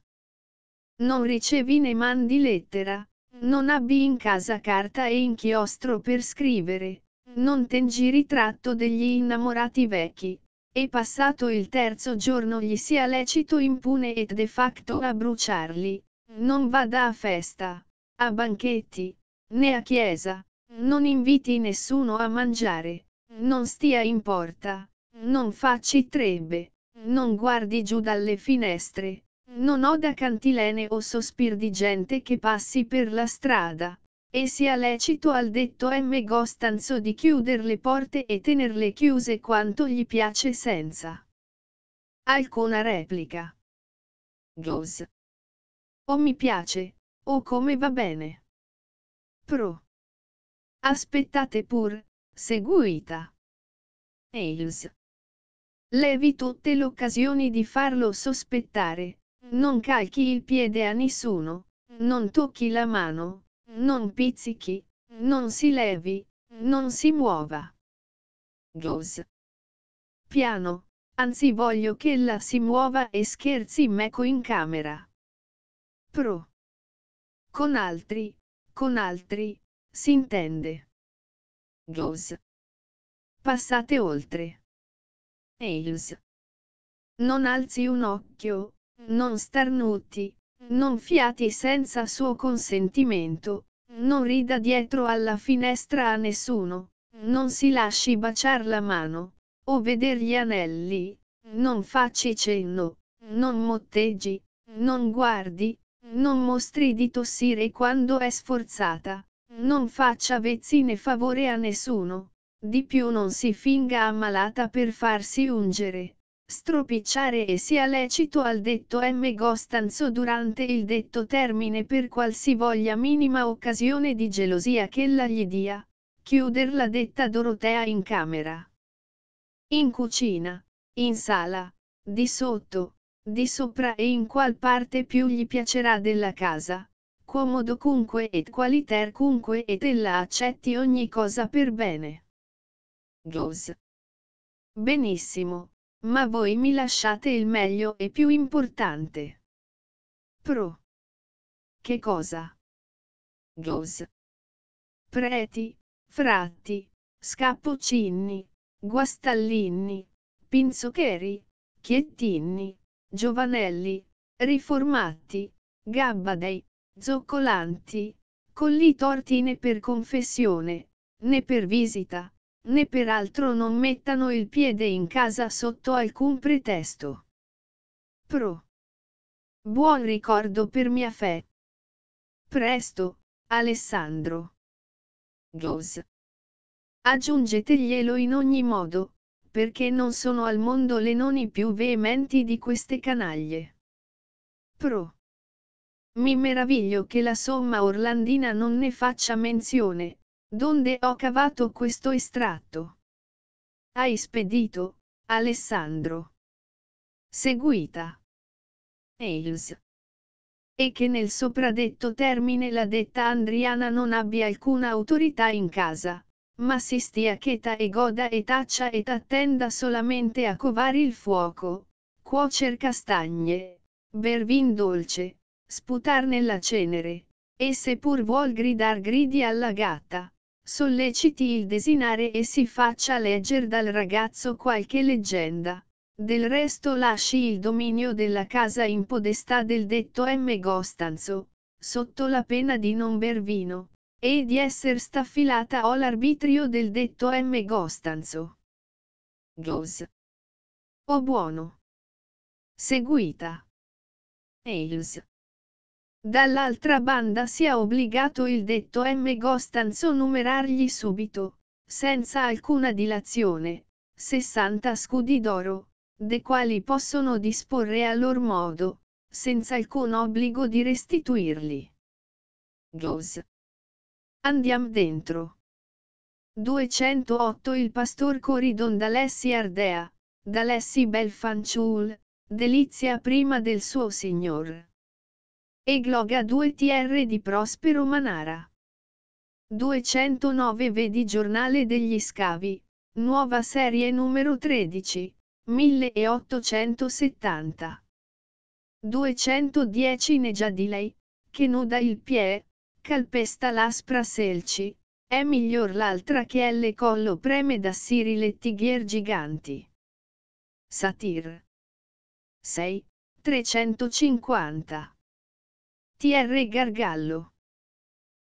Non ricevi né mandi lettera, non abbi in casa carta e inchiostro per scrivere, non tengi ritratto degli innamorati vecchi, e passato il terzo giorno gli sia lecito impune et de facto a bruciarli, non vada a festa, a banchetti, né a chiesa, non inviti nessuno a mangiare, non stia in porta, non facci trebbe, non guardi giù dalle finestre, non oda cantilene o sospir di gente che passi per la strada, e sia lecito al detto M. Gostanzo di chiuder le porte e tenerle chiuse quanto gli piace senza alcuna replica. Goes. O mi piace, Oh come va bene. Pro. Aspettate pur, seguita. Ailes. Levi tutte le occasioni di farlo sospettare, non calchi il piede a nessuno, non tocchi la mano, non pizzichi, non si levi, non si muova. Goes. Piano, anzi voglio che la si muova e scherzi meco in camera. Pro. Con altri, con altri, si intende. Goes. Passate oltre. Ailes. Non alzi un occhio, non starnuti, non fiati senza suo consentimento, non rida dietro alla finestra a nessuno, non si lasci baciar la mano, o veder gli anelli, non facci cenno, non motteggi, non guardi, non mostri di tossire quando è sforzata. Non faccia vezzi né favore a nessuno. Di più non si finga ammalata per farsi ungere. Stropicciare e sia lecito al detto M. Gostanzo durante il detto termine per qualsivoglia minima occasione di gelosia che ella gli dia. Chiuderla detta Dorotea in camera. In cucina. In sala. Di sotto di sopra e in qual parte più gli piacerà della casa, comodo cunque et qualiter cunque ed ella accetti ogni cosa per bene. Goes. Benissimo, ma voi mi lasciate il meglio e più importante. Pro. Che cosa? Goes. Preti, fratti, scappocinni, guastallini, pinzocheri, chiettinni. Giovanelli, Riformati, Gabbadei, Zoccolanti, Colli torti né per confessione, né per visita, né per altro non mettano il piede in casa sotto alcun pretesto. Pro. Buon ricordo per mia fè. Presto, Alessandro. Gos. Aggiungeteglielo in ogni modo, perché non sono al mondo le noni più veementi di queste canaglie. Pro. Mi meraviglio che la somma orlandina non ne faccia menzione, donde ho cavato questo estratto. Hai spedito, Alessandro. Seguita. Ailes. E che nel sopradetto termine la detta Andriana non abbia alcuna autorità in casa, ma si stia cheta e goda e taccia e t'attenda solamente a covare il fuoco, cuocer castagne, ber vin dolce, sputar nella cenere, e se pur vuol gridar gridi alla gatta, solleciti il desinare e si faccia legger dal ragazzo qualche leggenda. Del resto lasci il dominio della casa in podestà del detto M. Gostanzo, sotto la pena di non ber vino e di essere staffilata o l'arbitrio del detto M. Gostanzo. Goes. O buono. Seguita. Ailes. Dall'altra banda si è obbligato il detto M. Gostanzo numerargli subito, senza alcuna dilazione, 60 scudi d'oro, de quali possono disporre a lor modo, senza alcun obbligo di restituirli. Goes. Andiamo dentro. 208 Il pastor Coridon d'Alessi Ardea, d'Alessi Belfanciul, delizia prima del suo signor. E gloga 2 TR di Prospero Manara. 209 Vedi Giornale degli Scavi, nuova serie numero 13, 1870. 210 Negia di lei, che nuda il pie, calpesta l'aspra selci, è miglior l'altra che elle collo preme da siri lettighier giganti. Satir. 6. 350. TR Gargallo.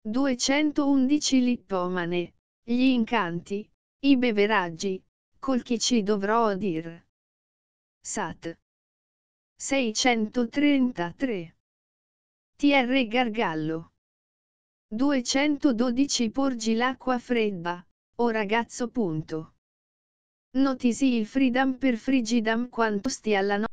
211 Lippomane, gli incanti, i beveraggi, col chi ci dovrò dir. Sat. 633. TR Gargallo. 212 Porgi l'acqua fredda, o oh ragazzo punto. Notisi il freedom per frigidam quanto stia alla no